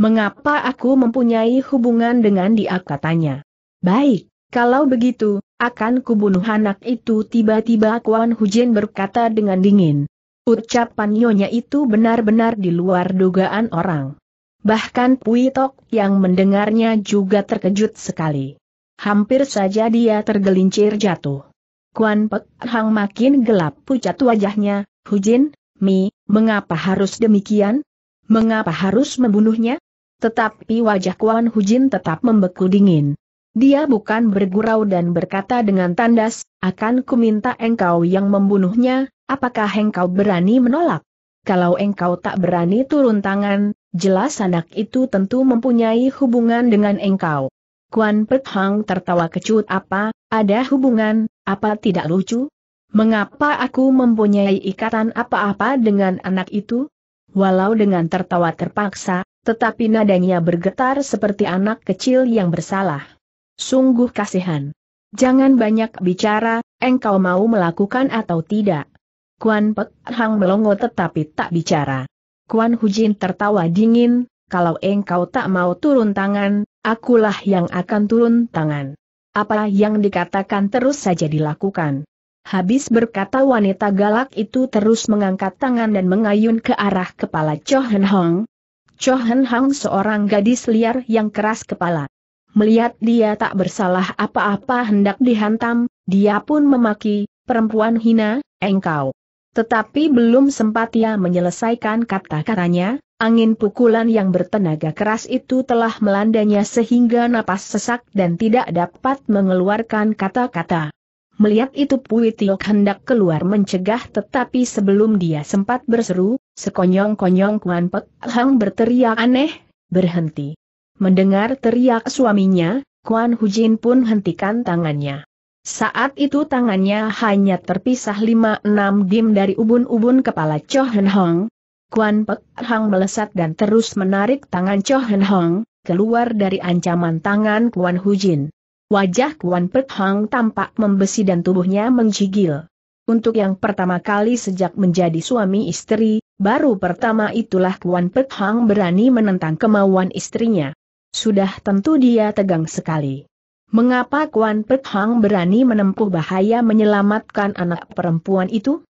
Mengapa aku mempunyai hubungan dengan dia katanya. Baik, kalau begitu, akan kubunuh anak itu tiba-tiba Kuan Hujin berkata dengan dingin. Ucapan Nyonya itu benar-benar di luar dugaan orang. Bahkan Pui yang mendengarnya juga terkejut sekali. Hampir saja dia tergelincir jatuh. Kuan Pek Hang makin gelap pucat wajahnya, Hujin, Mi, mengapa harus demikian? Mengapa harus membunuhnya? Tetapi wajah Kuan Hujin tetap membeku dingin. Dia bukan bergurau dan berkata dengan tandas, akan kuminta engkau yang membunuhnya, Apakah engkau berani menolak? Kalau engkau tak berani turun tangan, jelas anak itu tentu mempunyai hubungan dengan engkau. Kuan Pek Hang tertawa kecut apa, ada hubungan, apa tidak lucu? Mengapa aku mempunyai ikatan apa-apa dengan anak itu? Walau dengan tertawa terpaksa, tetapi nadanya bergetar seperti anak kecil yang bersalah. Sungguh kasihan. Jangan banyak bicara, engkau mau melakukan atau tidak. Kuan Pek Hang melongo tetapi tak bicara. Kuan Hujin tertawa dingin, kalau engkau tak mau turun tangan, akulah yang akan turun tangan. Apa yang dikatakan terus saja dilakukan. Habis berkata wanita galak itu terus mengangkat tangan dan mengayun ke arah kepala Chohen Hong. Chohen Hong seorang gadis liar yang keras kepala. Melihat dia tak bersalah apa-apa hendak dihantam, dia pun memaki, perempuan hina, engkau. Tetapi belum sempat ia menyelesaikan kata-katanya, angin pukulan yang bertenaga keras itu telah melandanya sehingga napas sesak dan tidak dapat mengeluarkan kata-kata. Melihat itu Pui Tiok hendak keluar mencegah tetapi sebelum dia sempat berseru, sekonyong-konyong Kuan Pek Hang berteriak aneh, berhenti. Mendengar teriak suaminya, Kuan Hujin pun hentikan tangannya. Saat itu tangannya hanya terpisah 5-6 dim dari ubun-ubun kepala Cho Hen Hong. Kuan Pek Hang melesat dan terus menarik tangan Cho Hen Hong, keluar dari ancaman tangan Kuan Hujin. Wajah Kuan Pek Hang tampak membesi dan tubuhnya menggigil. Untuk yang pertama kali sejak menjadi suami istri, baru pertama itulah Kuan Pek Hang berani menentang kemauan istrinya. Sudah tentu dia tegang sekali. Mengapa Kuan Pek Hang berani menempuh bahaya menyelamatkan anak perempuan itu?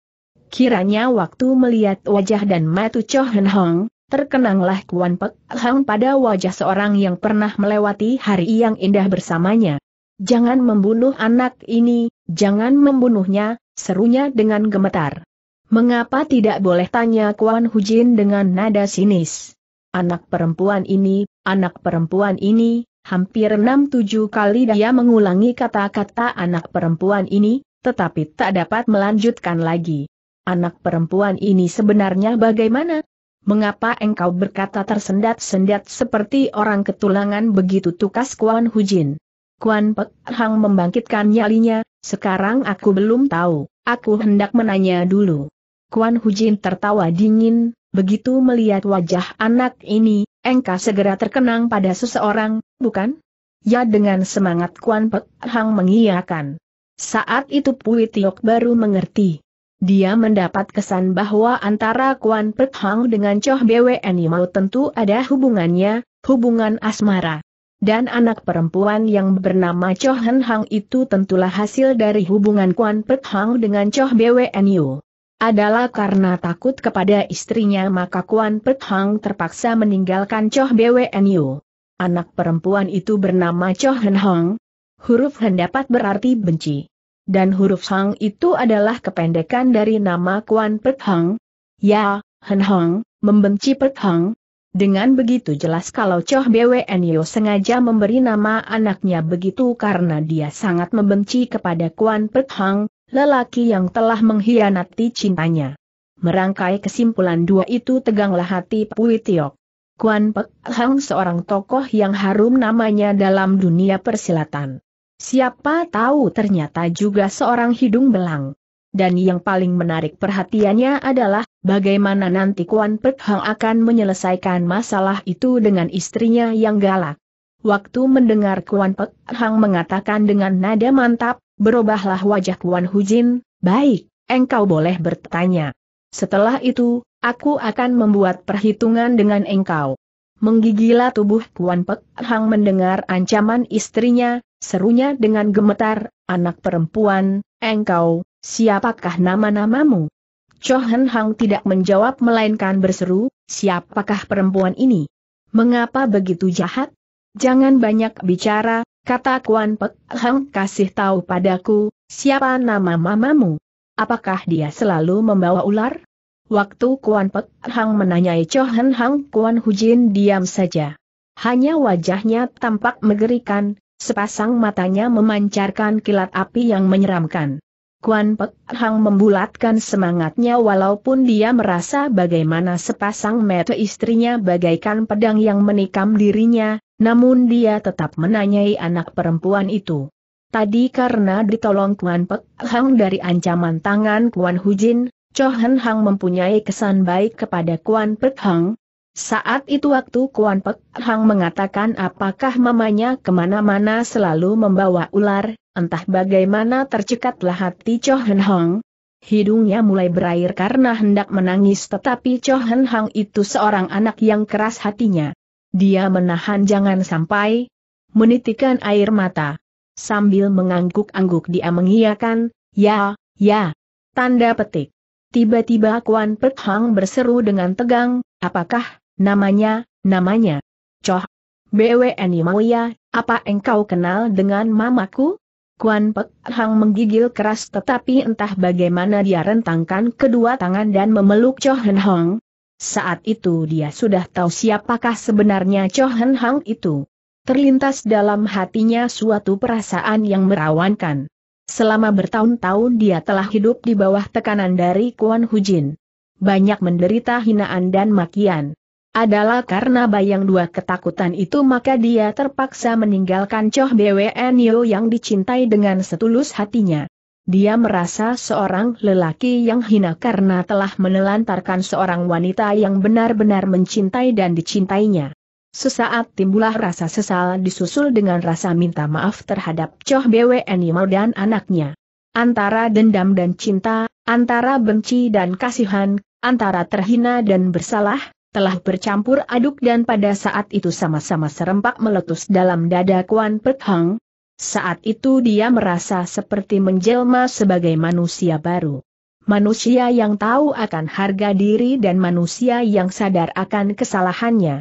Kiranya waktu melihat wajah dan matu Cho Hen Hong, terkenanglah Kuan Pek Hang pada wajah seorang yang pernah melewati hari yang indah bersamanya. Jangan membunuh anak ini, jangan membunuhnya, serunya dengan gemetar. Mengapa tidak boleh tanya Kuan Hujin dengan nada sinis? Anak perempuan ini, anak perempuan ini, Hampir enam tujuh kali dia mengulangi kata-kata anak perempuan ini, tetapi tak dapat melanjutkan lagi. Anak perempuan ini sebenarnya bagaimana? Mengapa engkau berkata tersendat-sendat seperti orang ketulangan begitu tukas Kuan Hujin? Kuan Pek Hang membangkitkan nyalinya, sekarang aku belum tahu, aku hendak menanya dulu. Kuan Hujin tertawa dingin, begitu melihat wajah anak ini, engkau segera terkenang pada seseorang, bukan? Ya dengan semangat Kuan Pek Hang mengiyakan. Saat itu Pui Tiok baru mengerti. Dia mendapat kesan bahwa antara Kuan Pek Hang dengan Choh Bwe mau tentu ada hubungannya, hubungan asmara. Dan anak perempuan yang bernama Choh Hen Hang itu tentulah hasil dari hubungan Kuan Pek Hang dengan Choh Animal adalah karena takut kepada istrinya maka Kuan Pek Hang terpaksa meninggalkan Choh BWNU. Anak perempuan itu bernama Choh Hen Hong. Huruf Hen dapat berarti benci. Dan huruf Hang itu adalah kependekan dari nama Kuan Pek Hang. Ya, Hen Hong, membenci Pek Hang. Dengan begitu jelas kalau Choh BWNU sengaja memberi nama anaknya begitu karena dia sangat membenci kepada Kuan Pek Hang, Lelaki yang telah mengkhianati cintanya. Merangkai kesimpulan dua itu teganglah hati Pui Tiok. Kuan Pek Hang seorang tokoh yang harum namanya dalam dunia persilatan. Siapa tahu ternyata juga seorang hidung belang. Dan yang paling menarik perhatiannya adalah, bagaimana nanti Kuan Pek Hang akan menyelesaikan masalah itu dengan istrinya yang galak. Waktu mendengar Kuan Pek Hang mengatakan dengan nada mantap, Berubahlah wajah Wan Hujin, baik, engkau boleh bertanya. Setelah itu, aku akan membuat perhitungan dengan engkau. Menggigilah tubuh Kuan Pek Hang mendengar ancaman istrinya, serunya dengan gemetar, anak perempuan, engkau, siapakah nama-namamu? Chohen Hang tidak menjawab melainkan berseru, siapakah perempuan ini? Mengapa begitu jahat? Jangan banyak bicara, Kata Kuan Pek Hang kasih tahu padaku, siapa nama mamamu? Apakah dia selalu membawa ular? Waktu Kuan Pek Hang menanyai Cho Hang Kuan Hujin diam saja. Hanya wajahnya tampak mengerikan, sepasang matanya memancarkan kilat api yang menyeramkan. Kuan Pek Hang membulatkan semangatnya walaupun dia merasa bagaimana sepasang mata istrinya bagaikan pedang yang menikam dirinya, namun dia tetap menanyai anak perempuan itu. Tadi karena ditolong Kuan Pek Hang dari ancaman tangan Kuan Hujin, Cho Han Hang mempunyai kesan baik kepada Kuan Pek Hang. Saat itu waktu Kuan Pek Hang mengatakan apakah mamanya kemana-mana selalu membawa ular, entah bagaimana tercekatlah hati Cho Han Hang. Hidungnya mulai berair karena hendak menangis tetapi Cho Han Hang itu seorang anak yang keras hatinya. Dia menahan jangan sampai menitikan air mata. Sambil mengangguk-angguk dia mengiyakan, ya, ya. Tanda petik. Tiba-tiba Kuan Pek Hang berseru dengan tegang, apakah, namanya, namanya? Coh. BWN Mauya, apa engkau kenal dengan mamaku? Kuan Pek Hang menggigil keras tetapi entah bagaimana dia rentangkan kedua tangan dan memeluk Cho Hen Hong, saat itu dia sudah tahu siapakah sebenarnya Cho Hen Hang itu. Terlintas dalam hatinya suatu perasaan yang merawankan. Selama bertahun-tahun dia telah hidup di bawah tekanan dari Kuan Hujin. Banyak menderita hinaan dan makian. Adalah karena bayang dua ketakutan itu maka dia terpaksa meninggalkan Choh BWN Yo yang dicintai dengan setulus hatinya. Dia merasa seorang lelaki yang hina karena telah menelantarkan seorang wanita yang benar-benar mencintai dan dicintainya. Sesaat timbullah rasa sesal disusul dengan rasa minta maaf terhadap Choh Bwe Animal dan anaknya. Antara dendam dan cinta, antara benci dan kasihan, antara terhina dan bersalah, telah bercampur aduk dan pada saat itu sama-sama serempak meletus dalam dada Kuan Pek Hang, saat itu dia merasa seperti menjelma sebagai manusia baru. Manusia yang tahu akan harga diri dan manusia yang sadar akan kesalahannya.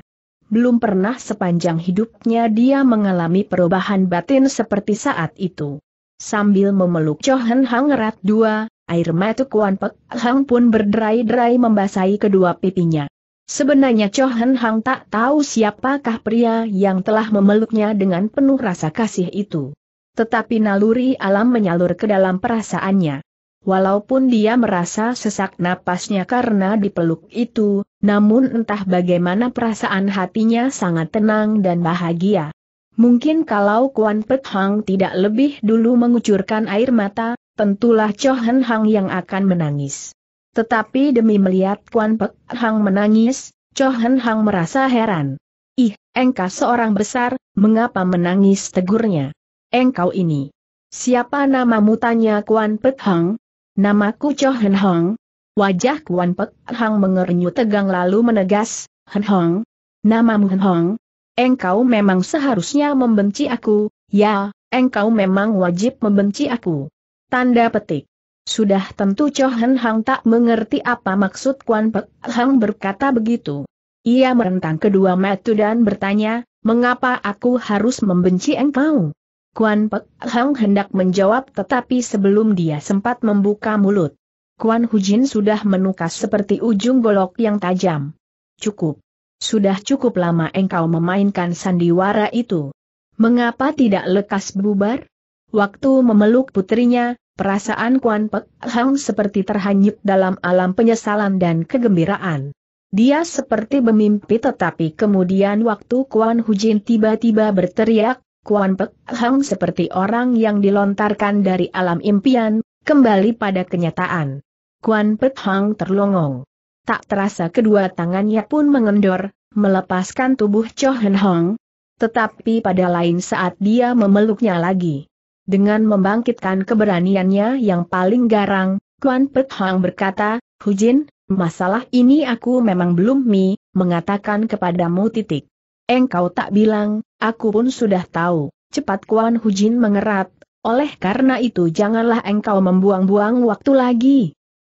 Belum pernah sepanjang hidupnya dia mengalami perubahan batin seperti saat itu. Sambil memeluk Chohen Hang erat dua, air mata Kuan Pek Hang pun berderai-derai membasahi kedua pipinya. Sebenarnya Cho Hen Hang tak tahu siapakah pria yang telah memeluknya dengan penuh rasa kasih itu. Tetapi naluri alam menyalur ke dalam perasaannya. Walaupun dia merasa sesak napasnya karena dipeluk itu, namun entah bagaimana perasaan hatinya sangat tenang dan bahagia. Mungkin kalau Kuan Pek Hang tidak lebih dulu mengucurkan air mata, tentulah Cho Hen Hang yang akan menangis. Tetapi demi melihat Kuan Pek Hang menangis, Cho Hen Hang merasa heran. Ih, engkau seorang besar, mengapa menangis tegurnya? Engkau ini. Siapa namamu tanya Kuan Pek Hang? Namaku Cho Hen Hang. Wajah Kuan Pek Hang mengernyut tegang lalu menegas, Hen Hang. Namamu Hen Hang. Engkau memang seharusnya membenci aku, ya, engkau memang wajib membenci aku. Tanda petik. Sudah tentu Cho Hen Hang tak mengerti apa maksud Kuan Pek Hang berkata begitu. Ia merentang kedua metu dan bertanya, mengapa aku harus membenci engkau? Kuan Pek Hang hendak menjawab tetapi sebelum dia sempat membuka mulut. Kuan Hujin sudah menukas seperti ujung golok yang tajam. Cukup. Sudah cukup lama engkau memainkan sandiwara itu. Mengapa tidak lekas bubar? Waktu memeluk putrinya, Perasaan Kuan Pek Hang seperti terhanyut dalam alam penyesalan dan kegembiraan. Dia seperti bermimpi tetapi kemudian waktu Kuan Hujin tiba-tiba berteriak, Kuan Pek Hang seperti orang yang dilontarkan dari alam impian, kembali pada kenyataan. Kuan Pek Hang terlongong. Tak terasa kedua tangannya pun mengendor, melepaskan tubuh Cho Hen Hong. Tetapi pada lain saat dia memeluknya lagi. Dengan membangkitkan keberaniannya yang paling garang, Kuan Pek Hang berkata, Hujin, masalah ini aku memang belum mi, mengatakan kepadamu titik. Engkau tak bilang, aku pun sudah tahu, cepat Kuan Hujin mengerat, oleh karena itu janganlah engkau membuang-buang waktu lagi.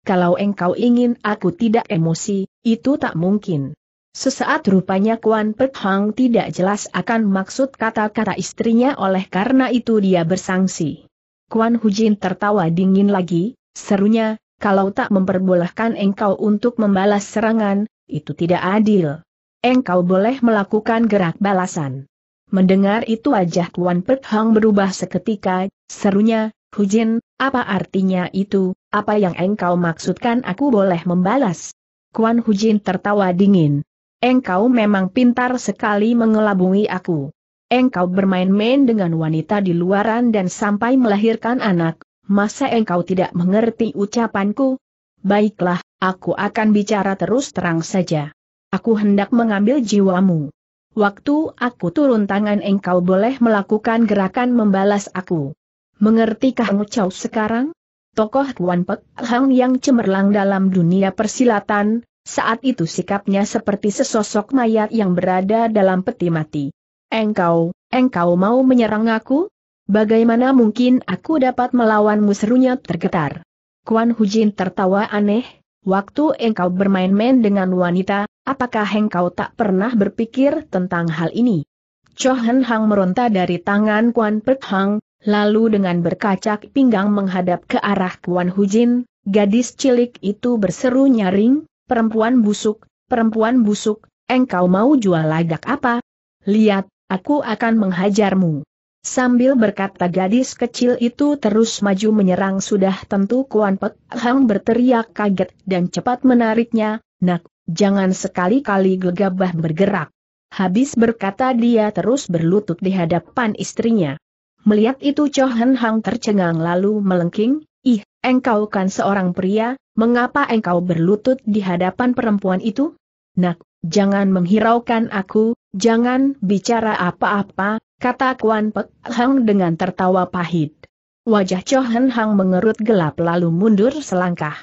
Kalau engkau ingin aku tidak emosi, itu tak mungkin. Sesaat rupanya Kuan Pek Hang tidak jelas akan maksud kata-kata istrinya oleh karena itu dia bersangsi. Kuan Hujin tertawa dingin lagi, serunya, kalau tak memperbolehkan engkau untuk membalas serangan, itu tidak adil. Engkau boleh melakukan gerak balasan. Mendengar itu wajah Kuan Pek Hang berubah seketika, serunya, Hujin, apa artinya itu, apa yang engkau maksudkan aku boleh membalas? Kuan Hujin tertawa dingin, engkau memang pintar sekali mengelabui aku. Engkau bermain-main dengan wanita di luaran dan sampai melahirkan anak, masa engkau tidak mengerti ucapanku? Baiklah, aku akan bicara terus terang saja. Aku hendak mengambil jiwamu. Waktu aku turun tangan engkau boleh melakukan gerakan membalas aku. Mengertikah engkau sekarang? Tokoh Kuan Pek Hang yang cemerlang dalam dunia persilatan, saat itu sikapnya seperti sesosok mayat yang berada dalam peti mati. Engkau, engkau mau menyerang aku? Bagaimana mungkin aku dapat melawanmu serunya tergetar. Kuan Hujin tertawa aneh, waktu engkau bermain-main dengan wanita, apakah engkau tak pernah berpikir tentang hal ini? Chohan Hang meronta dari tangan Kuan Pek Hang, lalu dengan berkacak pinggang menghadap ke arah Kuan Hujin, gadis cilik itu berseru nyaring, perempuan busuk, perempuan busuk, engkau mau jual lagak apa? Lihat, aku akan menghajarmu. Sambil berkata gadis kecil itu terus maju menyerang sudah tentu Kuan Pek Hang berteriak kaget dan cepat menariknya, nak, jangan sekali-kali gegabah bergerak. Habis berkata dia terus berlutut di hadapan istrinya. Melihat itu Cho Hang tercengang lalu melengking, Engkau kan seorang pria, mengapa engkau berlutut di hadapan perempuan itu? Nak, jangan menghiraukan aku, jangan bicara apa-apa, kata Kuan Pek Hang dengan tertawa pahit. Wajah Chohan Hang mengerut gelap lalu mundur selangkah.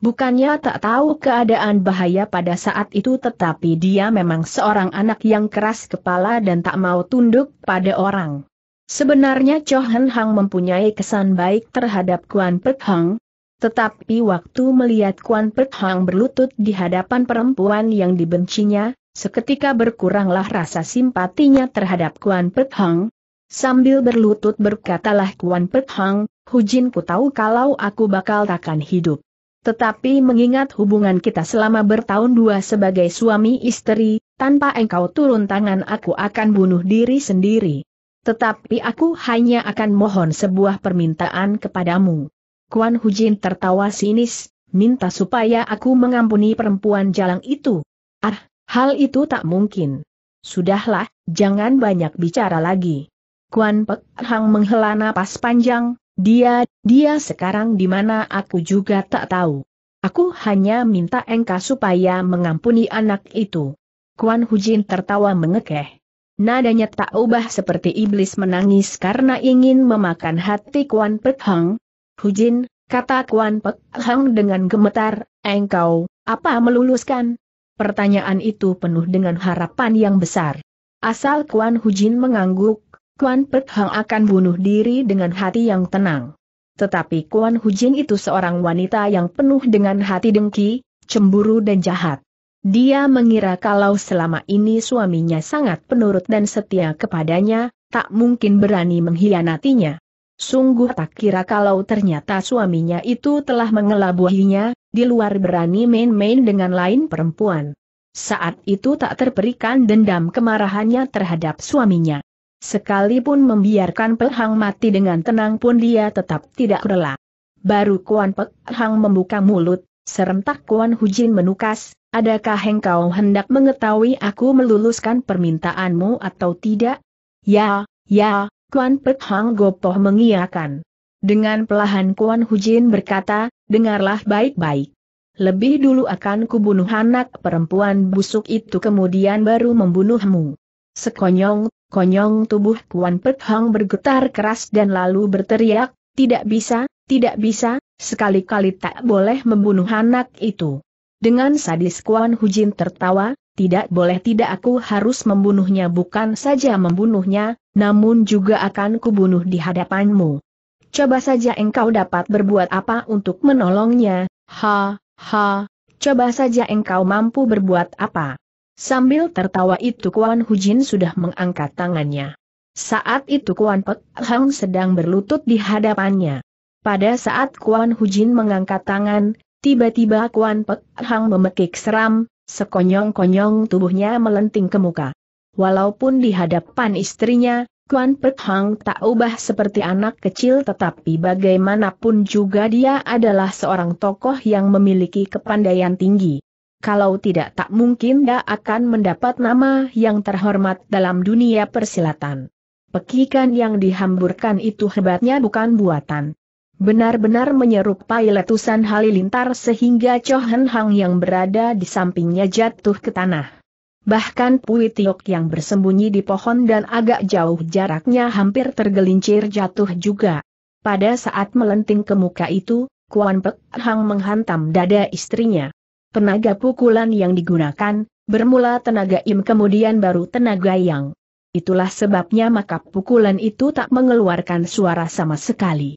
Bukannya tak tahu keadaan bahaya pada saat itu tetapi dia memang seorang anak yang keras kepala dan tak mau tunduk pada orang. Sebenarnya Cho Hen Hang mempunyai kesan baik terhadap Kuan Pek Hang, tetapi waktu melihat Kuan Pek Hang berlutut di hadapan perempuan yang dibencinya, seketika berkuranglah rasa simpatinya terhadap Kuan Pek Hang. Sambil berlutut berkatalah Kuan Pek Hang, ku tahu kalau aku bakal takkan hidup. Tetapi mengingat hubungan kita selama bertahun dua sebagai suami istri, tanpa engkau turun tangan aku akan bunuh diri sendiri. Tetapi aku hanya akan mohon sebuah permintaan kepadamu. Kuan Hujin tertawa sinis, minta supaya aku mengampuni perempuan jalang itu. Ah, hal itu tak mungkin. Sudahlah, jangan banyak bicara lagi. Kuan Pek Hang menghela napas panjang, dia, dia sekarang di mana aku juga tak tahu. Aku hanya minta engkau supaya mengampuni anak itu. Kuan Hujin tertawa mengekeh. Nadanya tak ubah seperti iblis menangis karena ingin memakan hati Kuan Pek Hang. Hujin, kata Kuan Pek Hang dengan gemetar, engkau, apa meluluskan? Pertanyaan itu penuh dengan harapan yang besar. Asal Kuan Hujin mengangguk, Kuan Pek Hang akan bunuh diri dengan hati yang tenang. Tetapi Kuan Hujin itu seorang wanita yang penuh dengan hati dengki, cemburu dan jahat. Dia mengira kalau selama ini suaminya sangat penurut dan setia kepadanya, tak mungkin berani mengkhianatinya. Sungguh tak kira kalau ternyata suaminya itu telah mengelabuhinya, di luar berani main-main dengan lain perempuan. Saat itu tak terperikan dendam kemarahannya terhadap suaminya. Sekalipun membiarkan Pehang mati dengan tenang pun dia tetap tidak rela. Baru Kuan Pehang membuka mulut, serentak Kuan Hujin menukas, Adakah engkau hendak mengetahui aku meluluskan permintaanmu atau tidak? Ya, ya, Kuan Pek Hang Gopoh mengiakan. Dengan pelahan Kuan Hujin berkata, dengarlah baik-baik. Lebih dulu akan kubunuh anak perempuan busuk itu kemudian baru membunuhmu. Sekonyong, konyong tubuh Kuan Pek Hang bergetar keras dan lalu berteriak, tidak bisa, tidak bisa, sekali-kali tak boleh membunuh anak itu. Dengan sadis Kuan Hujin tertawa, tidak boleh tidak aku harus membunuhnya bukan saja membunuhnya, namun juga akan kubunuh di hadapanmu. Coba saja engkau dapat berbuat apa untuk menolongnya, ha, ha, coba saja engkau mampu berbuat apa. Sambil tertawa itu Kuan Hujin sudah mengangkat tangannya. Saat itu Kuan Pek Hang sedang berlutut di hadapannya. Pada saat Kuan Hujin mengangkat tangan, Tiba-tiba Kuan Pek Hang memekik seram, sekonyong-konyong tubuhnya melenting ke muka. Walaupun di hadapan istrinya, Kuan Pek Hang tak ubah seperti anak kecil tetapi bagaimanapun juga dia adalah seorang tokoh yang memiliki kepandaian tinggi. Kalau tidak tak mungkin dia akan mendapat nama yang terhormat dalam dunia persilatan. Pekikan yang dihamburkan itu hebatnya bukan buatan. Benar-benar menyerupai letusan halilintar sehingga Chohen Hang yang berada di sampingnya jatuh ke tanah. Bahkan Pui Tiok yang bersembunyi di pohon dan agak jauh jaraknya hampir tergelincir jatuh juga. Pada saat melenting ke muka itu, Kuan Pek Hang menghantam dada istrinya. Tenaga pukulan yang digunakan, bermula tenaga im kemudian baru tenaga yang. Itulah sebabnya maka pukulan itu tak mengeluarkan suara sama sekali.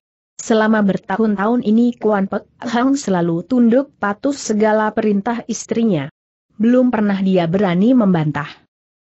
Selama bertahun-tahun ini Kuan Pek Hang selalu tunduk patuh segala perintah istrinya. Belum pernah dia berani membantah.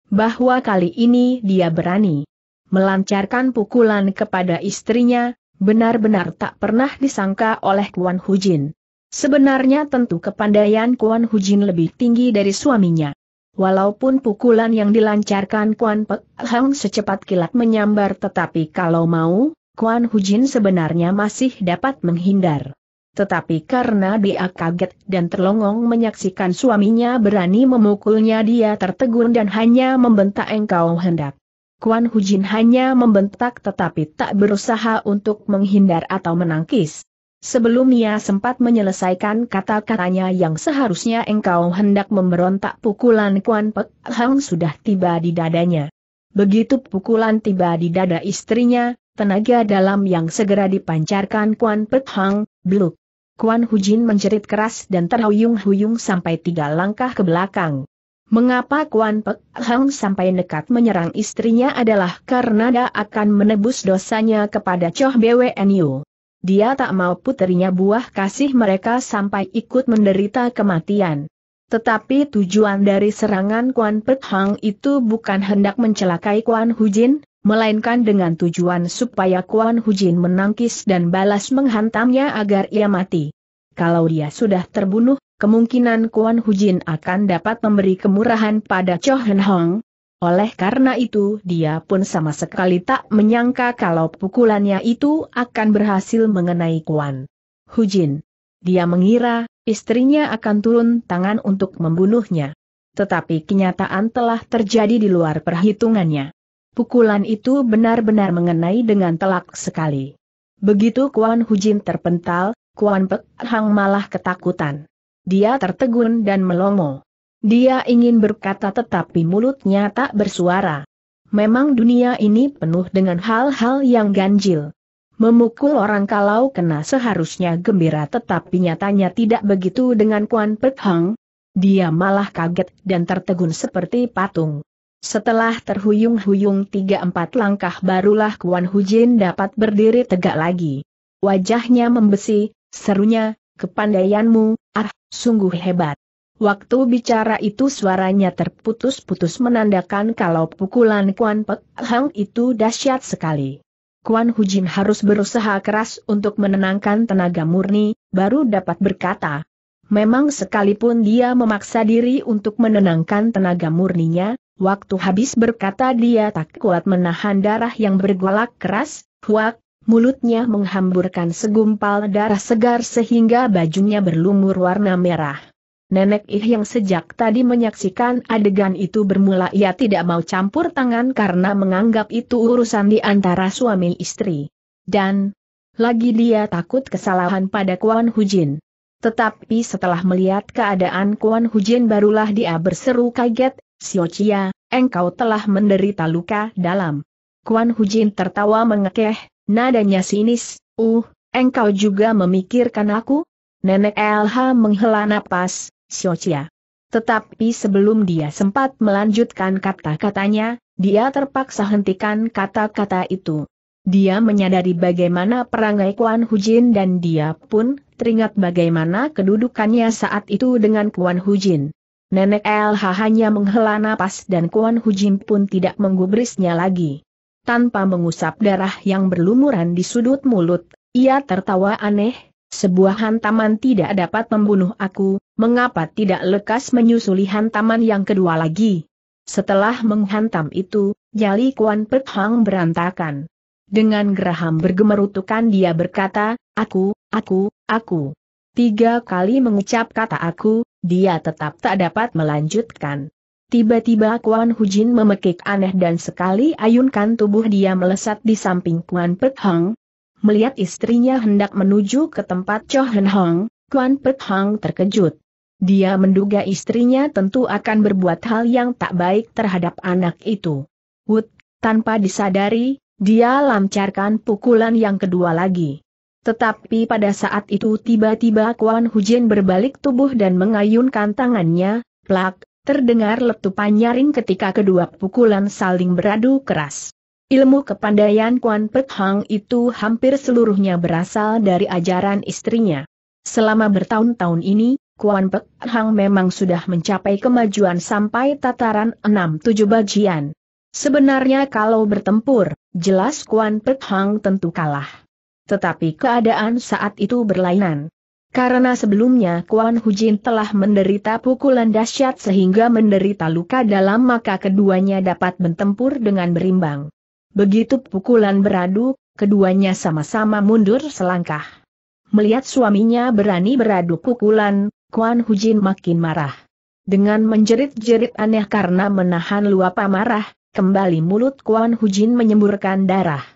Bahwa kali ini dia berani melancarkan pukulan kepada istrinya, benar-benar tak pernah disangka oleh Kuan Hujin. Sebenarnya tentu kepandaian Kuan Hujin lebih tinggi dari suaminya. Walaupun pukulan yang dilancarkan Kuan Pek Hang secepat kilat menyambar tetapi kalau mau, Kuan Hujin sebenarnya masih dapat menghindar. Tetapi karena dia kaget dan terlongong menyaksikan suaminya berani memukulnya dia tertegun dan hanya membentak engkau hendak. Kuan Hujin hanya membentak tetapi tak berusaha untuk menghindar atau menangkis. Sebelum ia sempat menyelesaikan kata-katanya yang seharusnya engkau hendak memberontak pukulan Kuan Pek Hang sudah tiba di dadanya. Begitu pukulan tiba di dada istrinya, tenaga dalam yang segera dipancarkan Kuan Pek Hang, Bluk. Kuan Hujin menjerit keras dan terhuyung-huyung sampai tiga langkah ke belakang. Mengapa Kuan Pek Hang sampai nekat menyerang istrinya adalah karena dia akan menebus dosanya kepada Choh BWNU. Dia tak mau putrinya buah kasih mereka sampai ikut menderita kematian. Tetapi tujuan dari serangan Kuan Pek Hang itu bukan hendak mencelakai Kuan Hujin, melainkan dengan tujuan supaya Kuan Hujin menangkis dan balas menghantamnya agar ia mati. Kalau dia sudah terbunuh, kemungkinan Kuan Hujin akan dapat memberi kemurahan pada Cho Hen Hong. Oleh karena itu dia pun sama sekali tak menyangka kalau pukulannya itu akan berhasil mengenai Kuan Hujin. Dia mengira istrinya akan turun tangan untuk membunuhnya. Tetapi kenyataan telah terjadi di luar perhitungannya. Pukulan itu benar-benar mengenai dengan telak sekali. Begitu Kuan Hujin terpental, Kuan Pek Hang malah ketakutan. Dia tertegun dan melongo. Dia ingin berkata tetapi mulutnya tak bersuara. Memang dunia ini penuh dengan hal-hal yang ganjil. Memukul orang kalau kena seharusnya gembira tetapi nyatanya tidak begitu dengan Kuan Pek Hang. Dia malah kaget dan tertegun seperti patung. Setelah terhuyung-huyung tiga empat langkah barulah Kuan Hujin dapat berdiri tegak lagi. Wajahnya membesi, serunya, kepandaianmu, ah, sungguh hebat. Waktu bicara itu suaranya terputus-putus menandakan kalau pukulan Kuan Pek Hang itu dahsyat sekali. Kuan Hujin harus berusaha keras untuk menenangkan tenaga murni, baru dapat berkata. Memang sekalipun dia memaksa diri untuk menenangkan tenaga murninya, Waktu habis berkata dia tak kuat menahan darah yang bergolak keras, huak, mulutnya menghamburkan segumpal darah segar sehingga bajunya berlumur warna merah. Nenek Ih yang sejak tadi menyaksikan adegan itu bermula ia tidak mau campur tangan karena menganggap itu urusan di antara suami istri. Dan, lagi dia takut kesalahan pada Kuan Hujin. Tetapi setelah melihat keadaan Kuan Hujin barulah dia berseru kaget, Siocia, engkau telah menderita luka dalam. Kuan Hujin tertawa mengekeh, nadanya sinis, uh, engkau juga memikirkan aku? Nenek LH menghela napas, Siocia. Tetapi sebelum dia sempat melanjutkan kata-katanya, dia terpaksa hentikan kata-kata itu. Dia menyadari bagaimana perangai Kuan Hujin dan dia pun teringat bagaimana kedudukannya saat itu dengan Kuan Hujin. Nenek LH hanya menghela napas dan Kuan Hujim pun tidak menggubrisnya lagi. Tanpa mengusap darah yang berlumuran di sudut mulut, ia tertawa aneh, sebuah hantaman tidak dapat membunuh aku, mengapa tidak lekas menyusuli hantaman yang kedua lagi? Setelah menghantam itu, jali Kuan Pek Hang berantakan. Dengan geraham bergemerutukan dia berkata, aku, aku, aku. Tiga kali mengucap kata aku, dia tetap tak dapat melanjutkan. Tiba-tiba Kuan Hujin memekik aneh dan sekali ayunkan tubuh dia melesat di samping Kuan Pek Hang. Melihat istrinya hendak menuju ke tempat Cho Hen Hong, Kuan Pek Hang terkejut. Dia menduga istrinya tentu akan berbuat hal yang tak baik terhadap anak itu. Wut, tanpa disadari, dia lancarkan pukulan yang kedua lagi. Tetapi pada saat itu tiba-tiba Kuan Hujin berbalik tubuh dan mengayunkan tangannya, plak, terdengar letupan nyaring ketika kedua pukulan saling beradu keras. Ilmu kepandaian Kuan Pek Hang itu hampir seluruhnya berasal dari ajaran istrinya. Selama bertahun-tahun ini, Kuan Pek Hang memang sudah mencapai kemajuan sampai tataran 6-7 bagian. Sebenarnya kalau bertempur, jelas Kuan Pek Hang tentu kalah tetapi keadaan saat itu berlainan. Karena sebelumnya Kuan Hujin telah menderita pukulan dahsyat sehingga menderita luka dalam maka keduanya dapat bertempur dengan berimbang. Begitu pukulan beradu, keduanya sama-sama mundur selangkah. Melihat suaminya berani beradu pukulan, Kuan Hujin makin marah. Dengan menjerit-jerit aneh karena menahan luapan marah, kembali mulut Kuan Hujin menyemburkan darah.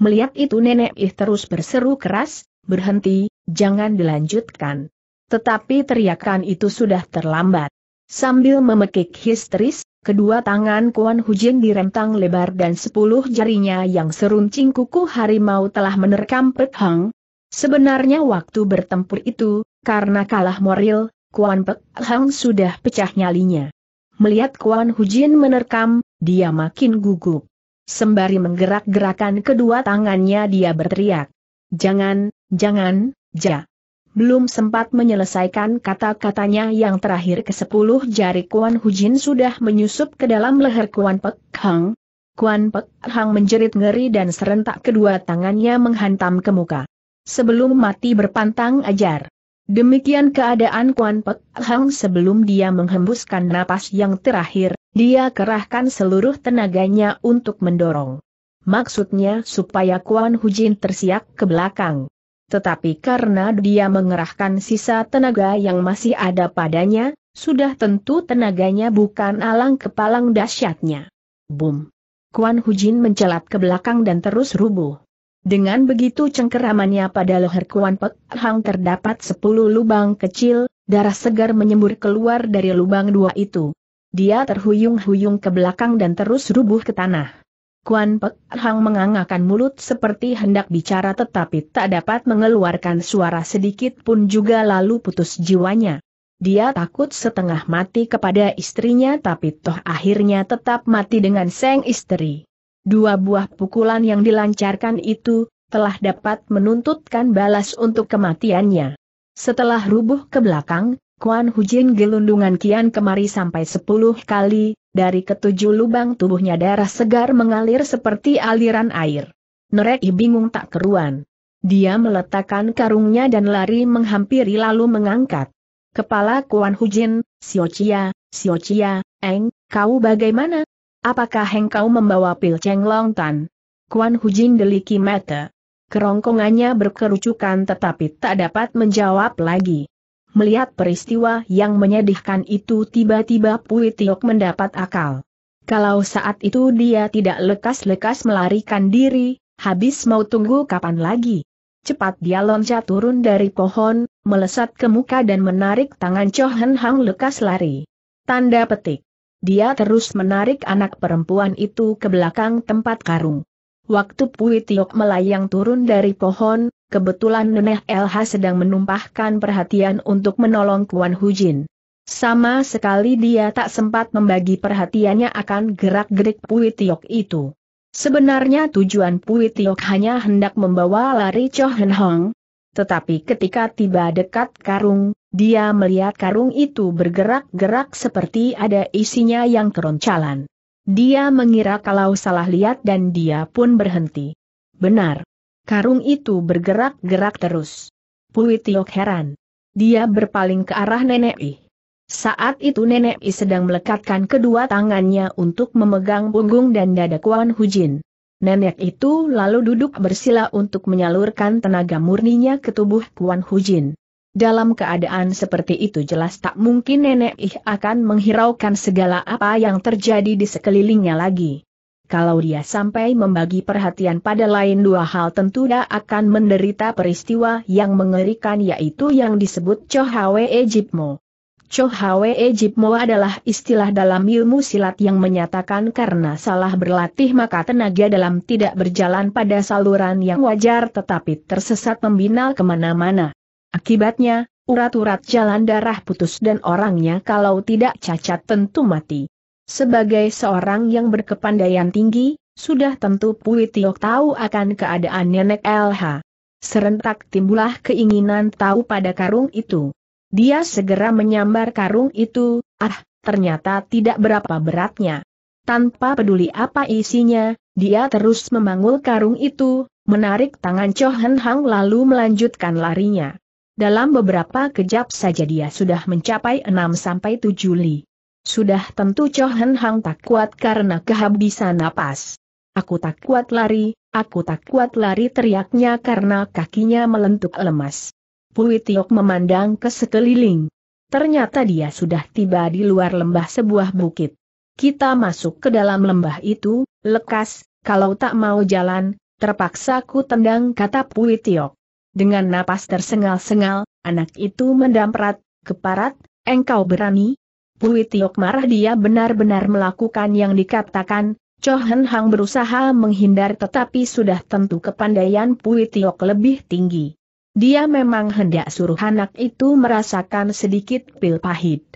Melihat itu nenek Ih terus berseru keras, berhenti, jangan dilanjutkan. Tetapi teriakan itu sudah terlambat. Sambil memekik histeris, kedua tangan Kuan Hujin direntang lebar dan sepuluh jarinya yang seruncing kuku harimau telah menerkam Pek Hang. Sebenarnya waktu bertempur itu, karena kalah moril, Kuan Pek Hang sudah pecah nyalinya. Melihat Kuan Hujin menerkam, dia makin gugup. Sembari menggerak-gerakan kedua tangannya dia berteriak. Jangan, jangan, ja. Belum sempat menyelesaikan kata-katanya yang terakhir ke sepuluh jari Kuan Hujin sudah menyusup ke dalam leher Kuan Pek Hang. Kuan Pek Hang menjerit ngeri dan serentak kedua tangannya menghantam ke muka. Sebelum mati berpantang ajar. Demikian keadaan Kuan Pek Hang sebelum dia menghembuskan napas yang terakhir, dia kerahkan seluruh tenaganya untuk mendorong. Maksudnya supaya Kuan Hujin tersiak ke belakang. Tetapi karena dia mengerahkan sisa tenaga yang masih ada padanya, sudah tentu tenaganya bukan alang kepalang dahsyatnya. Boom! Kuan Hujin mencelat ke belakang dan terus rubuh. Dengan begitu cengkeramannya pada leher Kuan Pek Hang terdapat sepuluh lubang kecil, darah segar menyembur keluar dari lubang dua itu. Dia terhuyung-huyung ke belakang dan terus rubuh ke tanah. Kuan Pek Hang mengangakan mulut seperti hendak bicara tetapi tak dapat mengeluarkan suara sedikit pun juga lalu putus jiwanya. Dia takut setengah mati kepada istrinya tapi toh akhirnya tetap mati dengan seng istri. Dua buah pukulan yang dilancarkan itu, telah dapat menuntutkan balas untuk kematiannya. Setelah rubuh ke belakang, Kuan Hujin gelundungan kian kemari sampai sepuluh kali, dari ketujuh lubang tubuhnya darah segar mengalir seperti aliran air. Nerei bingung tak keruan. Dia meletakkan karungnya dan lari menghampiri lalu mengangkat. Kepala Kuan Hujin, Siocia, Siocia, Eng, kau bagaimana? Apakah engkau membawa pil Cheng Long Tan? Kuan Hujin deliki mata. Kerongkongannya berkerucukan tetapi tak dapat menjawab lagi. Melihat peristiwa yang menyedihkan itu tiba-tiba Pui Tiok mendapat akal. Kalau saat itu dia tidak lekas-lekas melarikan diri, habis mau tunggu kapan lagi? Cepat dia loncat turun dari pohon, melesat ke muka dan menarik tangan Cho Hang lekas lari. Tanda petik. Dia terus menarik anak perempuan itu ke belakang tempat karung. Waktu Pui Tiok melayang turun dari pohon, kebetulan Neneh LH sedang menumpahkan perhatian untuk menolong Kuan Hujin. Sama sekali dia tak sempat membagi perhatiannya akan gerak-gerik Pui Tiok itu. Sebenarnya tujuan Pui Tiok hanya hendak membawa lari Cho Hen Hong. Tetapi ketika tiba dekat karung, dia melihat karung itu bergerak-gerak seperti ada isinya yang keroncalan. Dia mengira kalau salah lihat dan dia pun berhenti. Benar. Karung itu bergerak-gerak terus. Pui Tiok heran. Dia berpaling ke arah Nenek I. Saat itu Nenek I sedang melekatkan kedua tangannya untuk memegang punggung dan dada Kuan Hujin. Nenek itu lalu duduk bersila untuk menyalurkan tenaga murninya ke tubuh Kuan Hujin. Dalam keadaan seperti itu jelas tak mungkin Nenek Ih akan menghiraukan segala apa yang terjadi di sekelilingnya lagi. Kalau dia sampai membagi perhatian pada lain dua hal tentu dia akan menderita peristiwa yang mengerikan yaitu yang disebut Chohawe Ejipmo. Chohawe Ejipmo adalah istilah dalam ilmu silat yang menyatakan karena salah berlatih maka tenaga dalam tidak berjalan pada saluran yang wajar tetapi tersesat membinal kemana-mana. Akibatnya, urat-urat jalan darah putus dan orangnya kalau tidak cacat tentu mati. Sebagai seorang yang berkepandaian tinggi, sudah tentu Pui tahu akan keadaan nenek LH. Serentak timbullah keinginan tahu pada karung itu. Dia segera menyambar karung itu, ah, ternyata tidak berapa beratnya. Tanpa peduli apa isinya, dia terus memanggul karung itu, menarik tangan Cho Hen Hang lalu melanjutkan larinya. Dalam beberapa kejap saja dia sudah mencapai 6-7 li. Sudah tentu Cho Hang tak kuat karena kehabisan napas. Aku tak kuat lari, aku tak kuat lari teriaknya karena kakinya melentuk lemas. Pui Tiok memandang ke sekeliling. Ternyata dia sudah tiba di luar lembah sebuah bukit. Kita masuk ke dalam lembah itu, lekas, kalau tak mau jalan, terpaksa ku tendang kata Pui Tiok. Dengan napas tersengal-sengal, anak itu mendamprat, keparat, engkau berani? Pui marah dia benar-benar melakukan yang dikatakan, Chohen Hang berusaha menghindar tetapi sudah tentu kepandaian Pui lebih tinggi. Dia memang hendak suruh anak itu merasakan sedikit pil pahit.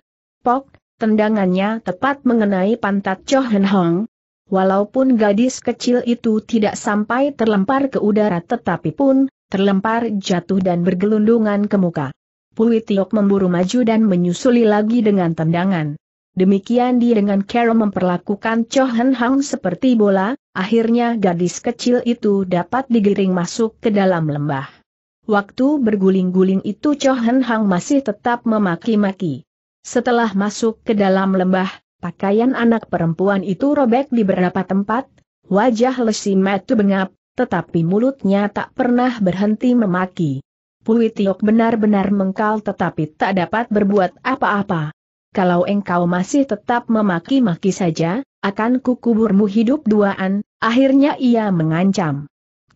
Pok, tendangannya tepat mengenai pantat Chohen Hang. Walaupun gadis kecil itu tidak sampai terlempar ke udara tetapi pun, terlempar jatuh dan bergelundungan ke muka. Pui Tiok memburu maju dan menyusuli lagi dengan tendangan. Demikian dia dengan Carol memperlakukan Cho Hen Hang seperti bola, akhirnya gadis kecil itu dapat digiring masuk ke dalam lembah. Waktu berguling-guling itu Cho Hen Hang masih tetap memaki-maki. Setelah masuk ke dalam lembah, pakaian anak perempuan itu robek di beberapa tempat, wajah Lesi Metu bengap, tetapi mulutnya tak pernah berhenti memaki. Pui Tiok benar-benar mengkal tetapi tak dapat berbuat apa-apa. Kalau engkau masih tetap memaki-maki saja, akan kukuburmu hidup duaan, akhirnya ia mengancam.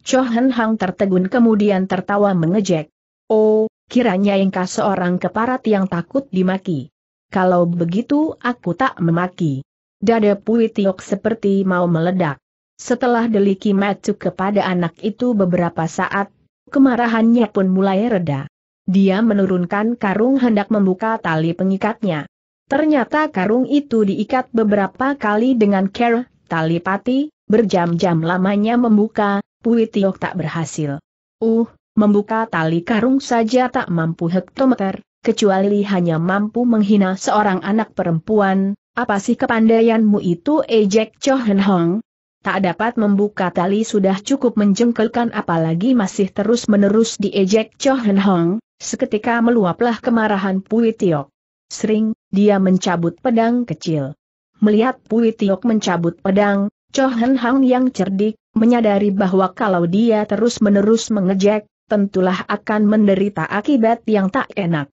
Chohan Hang tertegun kemudian tertawa mengejek. Oh, kiranya engkau seorang keparat yang takut dimaki. Kalau begitu aku tak memaki. Dada Pui Tiok seperti mau meledak. Setelah deliki matu kepada anak itu beberapa saat, kemarahannya pun mulai reda. Dia menurunkan karung hendak membuka tali pengikatnya. Ternyata karung itu diikat beberapa kali dengan care, tali pati, berjam-jam lamanya membuka, Pui tak berhasil. Uh, membuka tali karung saja tak mampu hektometer, kecuali hanya mampu menghina seorang anak perempuan, apa sih kepandaianmu itu ejek Chohen Hong? tak dapat membuka tali sudah cukup menjengkelkan apalagi masih terus-menerus diejek Cho Hen Hong, seketika meluaplah kemarahan Pui Tiok. Sering, dia mencabut pedang kecil. Melihat Pui Tiok mencabut pedang, Cho Hen Hong yang cerdik, menyadari bahwa kalau dia terus-menerus mengejek, tentulah akan menderita akibat yang tak enak.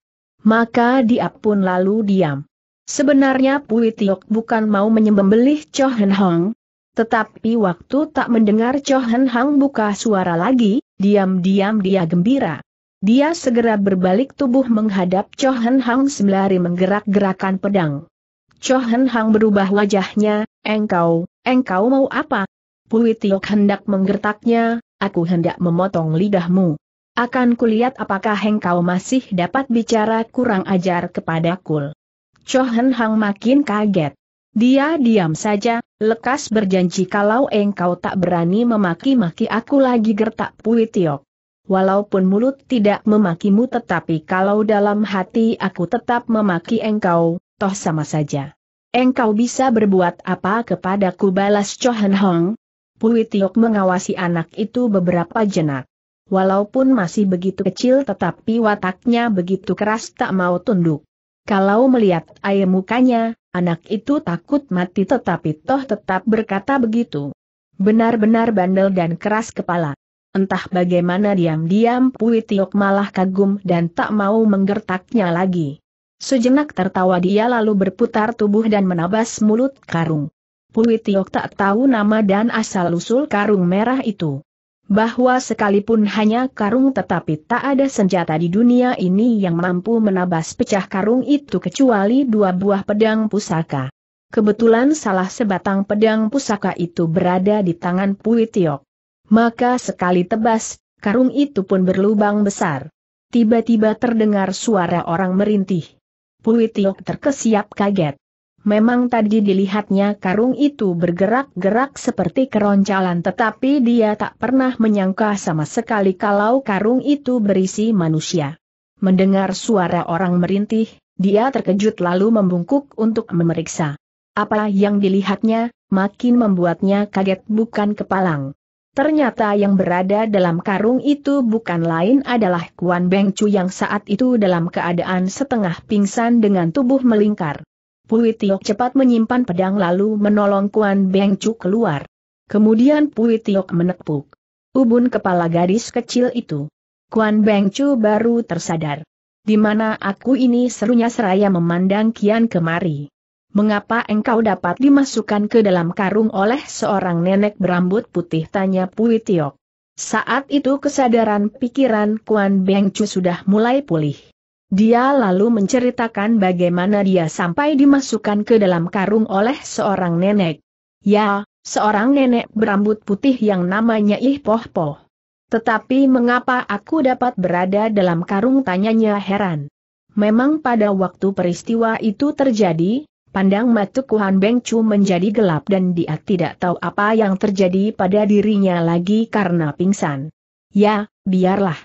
Maka dia pun lalu diam. Sebenarnya Pui Tiok bukan mau menyembelih Cho Hen Hong, tetapi waktu tak mendengar Chohan Hang buka suara lagi, diam-diam dia gembira. Dia segera berbalik tubuh menghadap Chohan Hang sembari menggerak-gerakan pedang. Chohan Hang berubah wajahnya, engkau, engkau mau apa? Pui Tiok hendak menggertaknya, aku hendak memotong lidahmu. Akan kulihat apakah engkau masih dapat bicara kurang ajar kepada kul. Chohan Hang makin kaget. Dia diam saja, lekas berjanji kalau engkau tak berani memaki-maki aku lagi gertak Pui Walaupun mulut tidak memakimu tetapi kalau dalam hati aku tetap memaki engkau, toh sama saja. Engkau bisa berbuat apa kepadaku balas Chohan Hong? Pui mengawasi anak itu beberapa jenak. Walaupun masih begitu kecil tetapi wataknya begitu keras tak mau tunduk. Kalau melihat air mukanya, Anak itu takut mati tetapi toh tetap berkata begitu. Benar-benar bandel dan keras kepala. Entah bagaimana diam-diam Pui Tiok malah kagum dan tak mau menggertaknya lagi. Sejenak tertawa dia lalu berputar tubuh dan menabas mulut karung. Pui Tiok tak tahu nama dan asal-usul karung merah itu bahwa sekalipun hanya karung tetapi tak ada senjata di dunia ini yang mampu menabas pecah karung itu kecuali dua buah pedang pusaka. Kebetulan salah sebatang pedang pusaka itu berada di tangan Pui Tiok. Maka sekali tebas, karung itu pun berlubang besar. Tiba-tiba terdengar suara orang merintih. Pui Tiok terkesiap kaget. Memang tadi dilihatnya karung itu bergerak-gerak seperti keroncalan tetapi dia tak pernah menyangka sama sekali kalau karung itu berisi manusia. Mendengar suara orang merintih, dia terkejut lalu membungkuk untuk memeriksa. Apa yang dilihatnya, makin membuatnya kaget bukan kepalang. Ternyata yang berada dalam karung itu bukan lain adalah Kuan Beng Chu yang saat itu dalam keadaan setengah pingsan dengan tubuh melingkar. Pui Tiok cepat menyimpan pedang lalu menolong Kuan Beng Chu keluar. Kemudian Pui Tiok menepuk ubun kepala gadis kecil itu. Kuan Beng Chu baru tersadar. Di mana aku ini serunya seraya memandang kian kemari. Mengapa engkau dapat dimasukkan ke dalam karung oleh seorang nenek berambut putih tanya Pui Tiok. Saat itu kesadaran pikiran Kuan Beng Chu sudah mulai pulih. Dia lalu menceritakan bagaimana dia sampai dimasukkan ke dalam karung oleh seorang nenek. Ya, seorang nenek berambut putih yang namanya Ih Poh Poh. Tetapi mengapa aku dapat berada dalam karung tanyanya heran. Memang pada waktu peristiwa itu terjadi, Pandang mata Kuhan Beng Chu menjadi gelap dan dia tidak tahu apa yang terjadi pada dirinya lagi karena pingsan. Ya, biarlah,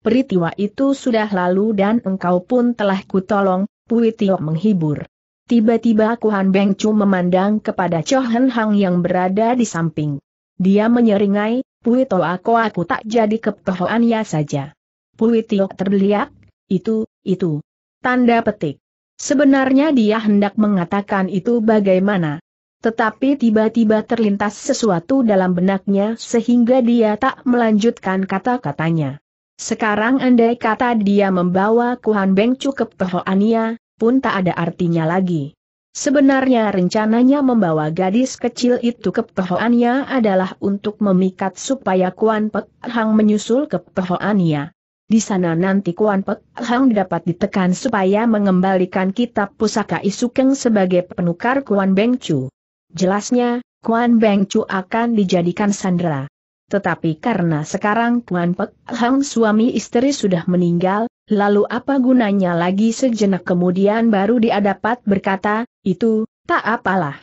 peristiwa itu sudah lalu dan engkau pun telah kutolong, Pui Tio menghibur. Tiba-tiba Kuhan Beng Chu memandang kepada Cho Hen Hang yang berada di samping. Dia menyeringai, Pui Tio aku aku tak jadi kepetohan ya saja. Pui Tio terbeliak, itu, itu. Tanda petik. Sebenarnya dia hendak mengatakan itu bagaimana. Tetapi tiba-tiba terlintas sesuatu dalam benaknya sehingga dia tak melanjutkan kata-katanya. Sekarang andai kata dia membawa Kuhan Bengcu ke Pehoania, pun tak ada artinya lagi. Sebenarnya rencananya membawa gadis kecil itu ke Pehoania adalah untuk memikat supaya Kuan Pek Hang menyusul ke Pehoania. Di sana nanti Kuan Pek Hang dapat ditekan supaya mengembalikan kitab pusaka Isukeng sebagai penukar Kuan Bengcu. Jelasnya, Kuan Bengcu akan dijadikan sandera. Tetapi karena sekarang Tuan Pek Hang suami istri sudah meninggal, lalu apa gunanya lagi sejenak kemudian baru diadapat berkata, itu, tak apalah.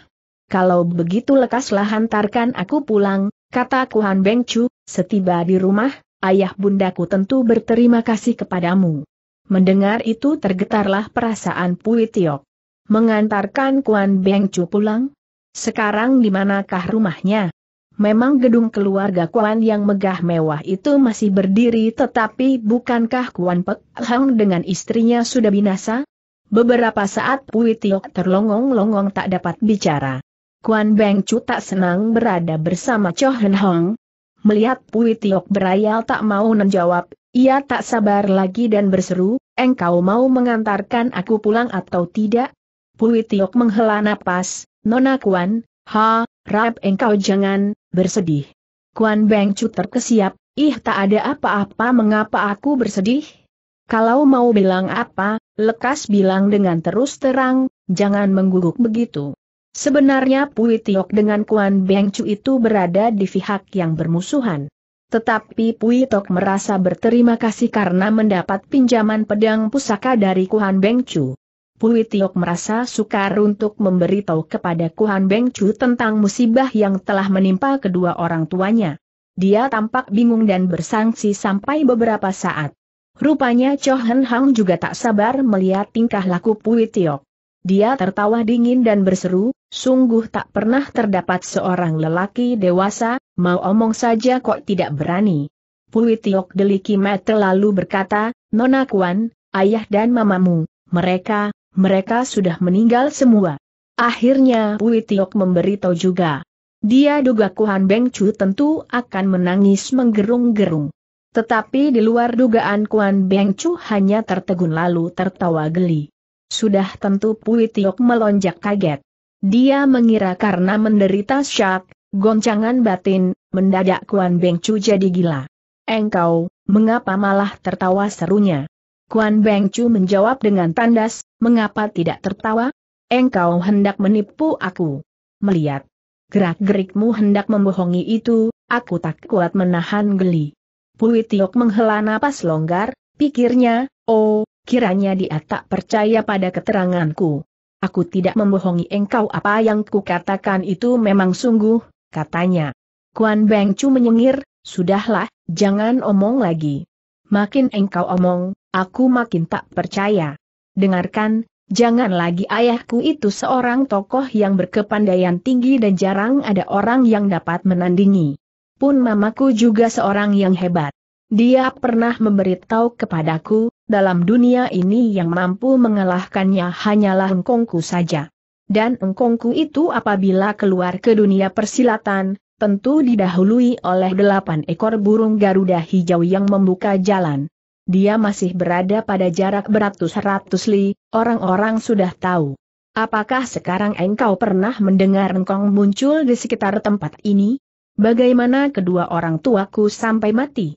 Kalau begitu lekaslah hantarkan aku pulang, kata Kuhan Chu. setiba di rumah, ayah bundaku tentu berterima kasih kepadamu. Mendengar itu tergetarlah perasaan Pui Tiok. Mengantarkan Kuan Beng Chu pulang? Sekarang di manakah rumahnya? Memang gedung keluarga Kuan yang megah mewah itu masih berdiri tetapi bukankah Kuan Pek Hang dengan istrinya sudah binasa? Beberapa saat Pui Tiok terlongong-longong tak dapat bicara. Kuan Beng Chu tak senang berada bersama Cho Hen Hong. Melihat Pui Tiok berayal tak mau menjawab, ia tak sabar lagi dan berseru, engkau mau mengantarkan aku pulang atau tidak? Pui Tiok menghela napas, Nona Kuan, ha, rap engkau jangan, bersedih. Kuan Beng Chu terkesiap, ih tak ada apa-apa mengapa aku bersedih? Kalau mau bilang apa, lekas bilang dengan terus terang, jangan mengguguk begitu. Sebenarnya Pui Tiok dengan Kuan Beng Chu itu berada di pihak yang bermusuhan. Tetapi Pui Tok merasa berterima kasih karena mendapat pinjaman pedang pusaka dari Kuan Beng Chu. Pui Tiok merasa sukar untuk memberitahu kepada Kuan Beng Chu tentang musibah yang telah menimpa kedua orang tuanya. Dia tampak bingung dan bersangsi sampai beberapa saat. Rupanya Cho Hen Hang juga tak sabar melihat tingkah laku Pui Tiok. Dia tertawa dingin dan berseru, sungguh tak pernah terdapat seorang lelaki dewasa, mau omong saja kok tidak berani. Pui Tiok deliki mata berkata, Nona Kuan, ayah dan mamamu, mereka, mereka sudah meninggal semua. Akhirnya Pui Tiok memberitahu juga. Dia duga Kuan Beng Chu tentu akan menangis menggerung-gerung. Tetapi di luar dugaan Kuan Beng Chu hanya tertegun lalu tertawa geli. Sudah tentu Pui Tiok melonjak kaget. Dia mengira karena menderita syak, goncangan batin, mendadak Kuan Beng Chu jadi gila. Engkau, mengapa malah tertawa serunya? Kuan Beng Chu menjawab dengan tandas, mengapa tidak tertawa? Engkau hendak menipu aku. Melihat gerak-gerikmu hendak membohongi itu, aku tak kuat menahan geli. Pui Tiok menghela napas longgar, pikirnya, oh, kiranya dia tak percaya pada keteranganku. Aku tidak membohongi engkau apa yang kukatakan itu memang sungguh, katanya. Kuan Beng Chu menyengir, sudahlah, jangan omong lagi. Makin engkau omong, aku makin tak percaya dengarkan, jangan lagi ayahku itu seorang tokoh yang berkepandaian tinggi dan jarang ada orang yang dapat menandingi. Pun mamaku juga seorang yang hebat. Dia pernah memberitahu kepadaku, dalam dunia ini yang mampu mengalahkannya hanyalah engkongku saja. Dan engkongku itu apabila keluar ke dunia persilatan, tentu didahului oleh delapan ekor burung Garuda hijau yang membuka jalan dia masih berada pada jarak beratus-ratus li, orang-orang sudah tahu. Apakah sekarang engkau pernah mendengar engkong muncul di sekitar tempat ini? Bagaimana kedua orang tuaku sampai mati?